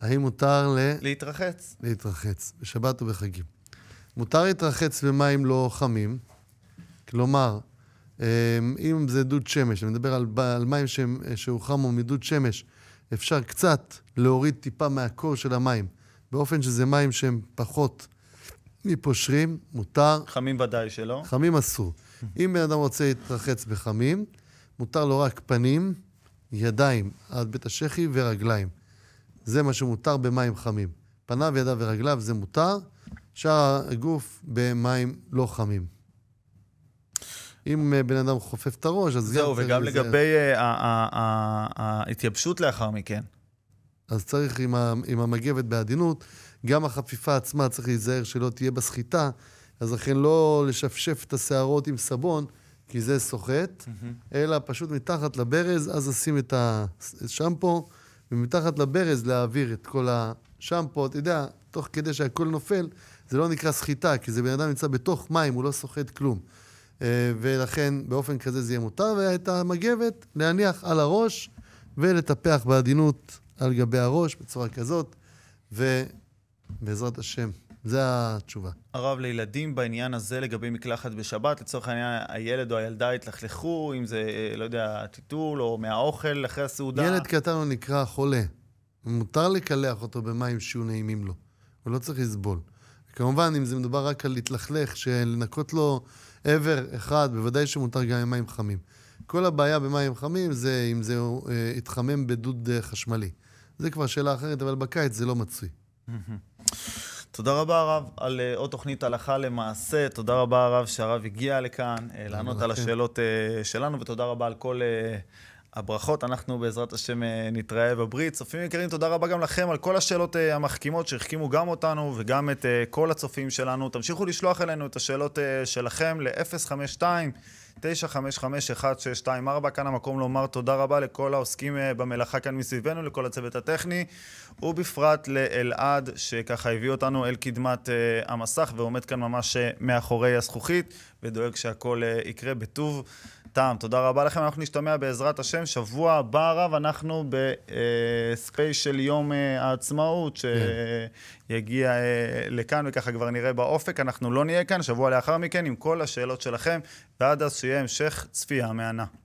S2: האם מותר ל... להתרחץ. להתרחץ, בשבת או בחגים. מותר להתרחץ במים לא חמים, כלומר, אמ, אם זה דוד שמש, אני מדבר על, על מים אה, שהוא חם או מדוד שמש, אפשר קצת להוריד טיפה מהקור של המים, באופן שזה מים שהם פחות מפושרים, מותר.
S1: חמים ודאי שלא. חמים
S2: אסור. אם בן אדם רוצה להתרחץ בחמים, מותר לו רק פנים, ידיים עד בית השחי ורגליים. זה מה שמותר במים חמים. פניו, ידיו ורגליו זה מותר, שאר הגוף במים לא חמים. אם אה, בן אדם חופף את הראש, אז... זהו, וגם לגבי אה, ההתייבשות לאחר מכן. אז צריך עם המגבת בעדינות, גם החפיפה עצמה צריך להיזהר שלא תהיה בסחיטה. אז לכן לא לשפשף את השערות עם סבון, כי זה סוחט, mm-hmm. אלא פשוט מתחת לברז, אז אשים את השמפו, ומתחת לברז להעביר את כל השמפו, אתה יודע, תוך כדי שהכול נופל, זה לא נקרא סחיטה, כי זה בן אדם נמצא בתוך מים, הוא לא סוחט כלום. אה, ולכן באופן כזה זה יהיה מותר, ואת המגבת להניח על הראש ולטפח בעדינות על גבי הראש בצורה כזאת, ובעזרת השם, זה התשובה.
S1: הרב, לילדים בעניין הזה לגבי מקלחת בשבת, לצורך העניין, הילד או הילדה התלכלכו, אם זה, אה, לא יודע, טיטול או מהאוכל אחרי הסעודה. ילד קטן
S2: הוא נקרא חולה. מותר לקלח אותו במים שיהיו נעימים לו. הוא לא צריך לסבול. כמובן, אם זה מדובר רק על להתלכלך, שלנקות לו עבר אחד, בוודאי שמותר גם עם מים חמים. כל הבעיה במים חמים זה אם זה אה, התחמם בדוד אה, חשמלי. זה כבר שאלה אחרת, אבל בקיץ זה לא מצוי.
S1: תודה רבה הרב על uh, עוד תוכנית הלכה למעשה, תודה רבה הרב שהרב הגיע לכאן uh, לענות על השאלות uh, שלנו, ותודה רבה על כל הברכות. אנחנו בעזרת השם נתראה בברית. צופים יקרים, תודה רבה גם לכם על כל השאלות המחכימות שהחכימו גם אותנו וגם את כל הצופים שלנו. תמשיכו לשלוח אלינו את השאלות שלכם ל-052. 955 כאן המקום לומר תודה רבה לכל העוסקים אה, במלאכה כאן מסביבנו, לכל הצוות הטכני, ובפרט לאלעד, שככה הביא אותנו אל קדמת אה, המסך ועומד כאן ממש אה, מאחורי הזכוכית. ודואג שהכל אה, יקרה בטוב טעם. תודה רבה לכם, אנחנו נשתמע בעזרת השם. שבוע הבא, רב, אנחנו בספייס של אה, יום אה, העצמאות, כן. שיגיע לכאן, וככה כבר נראה באופק. אנחנו לא נהיה כאן, שבוע לאחר מכן, עם כל השאלות שלכם, ועד אז שיהיה המשך צפייה מהנה.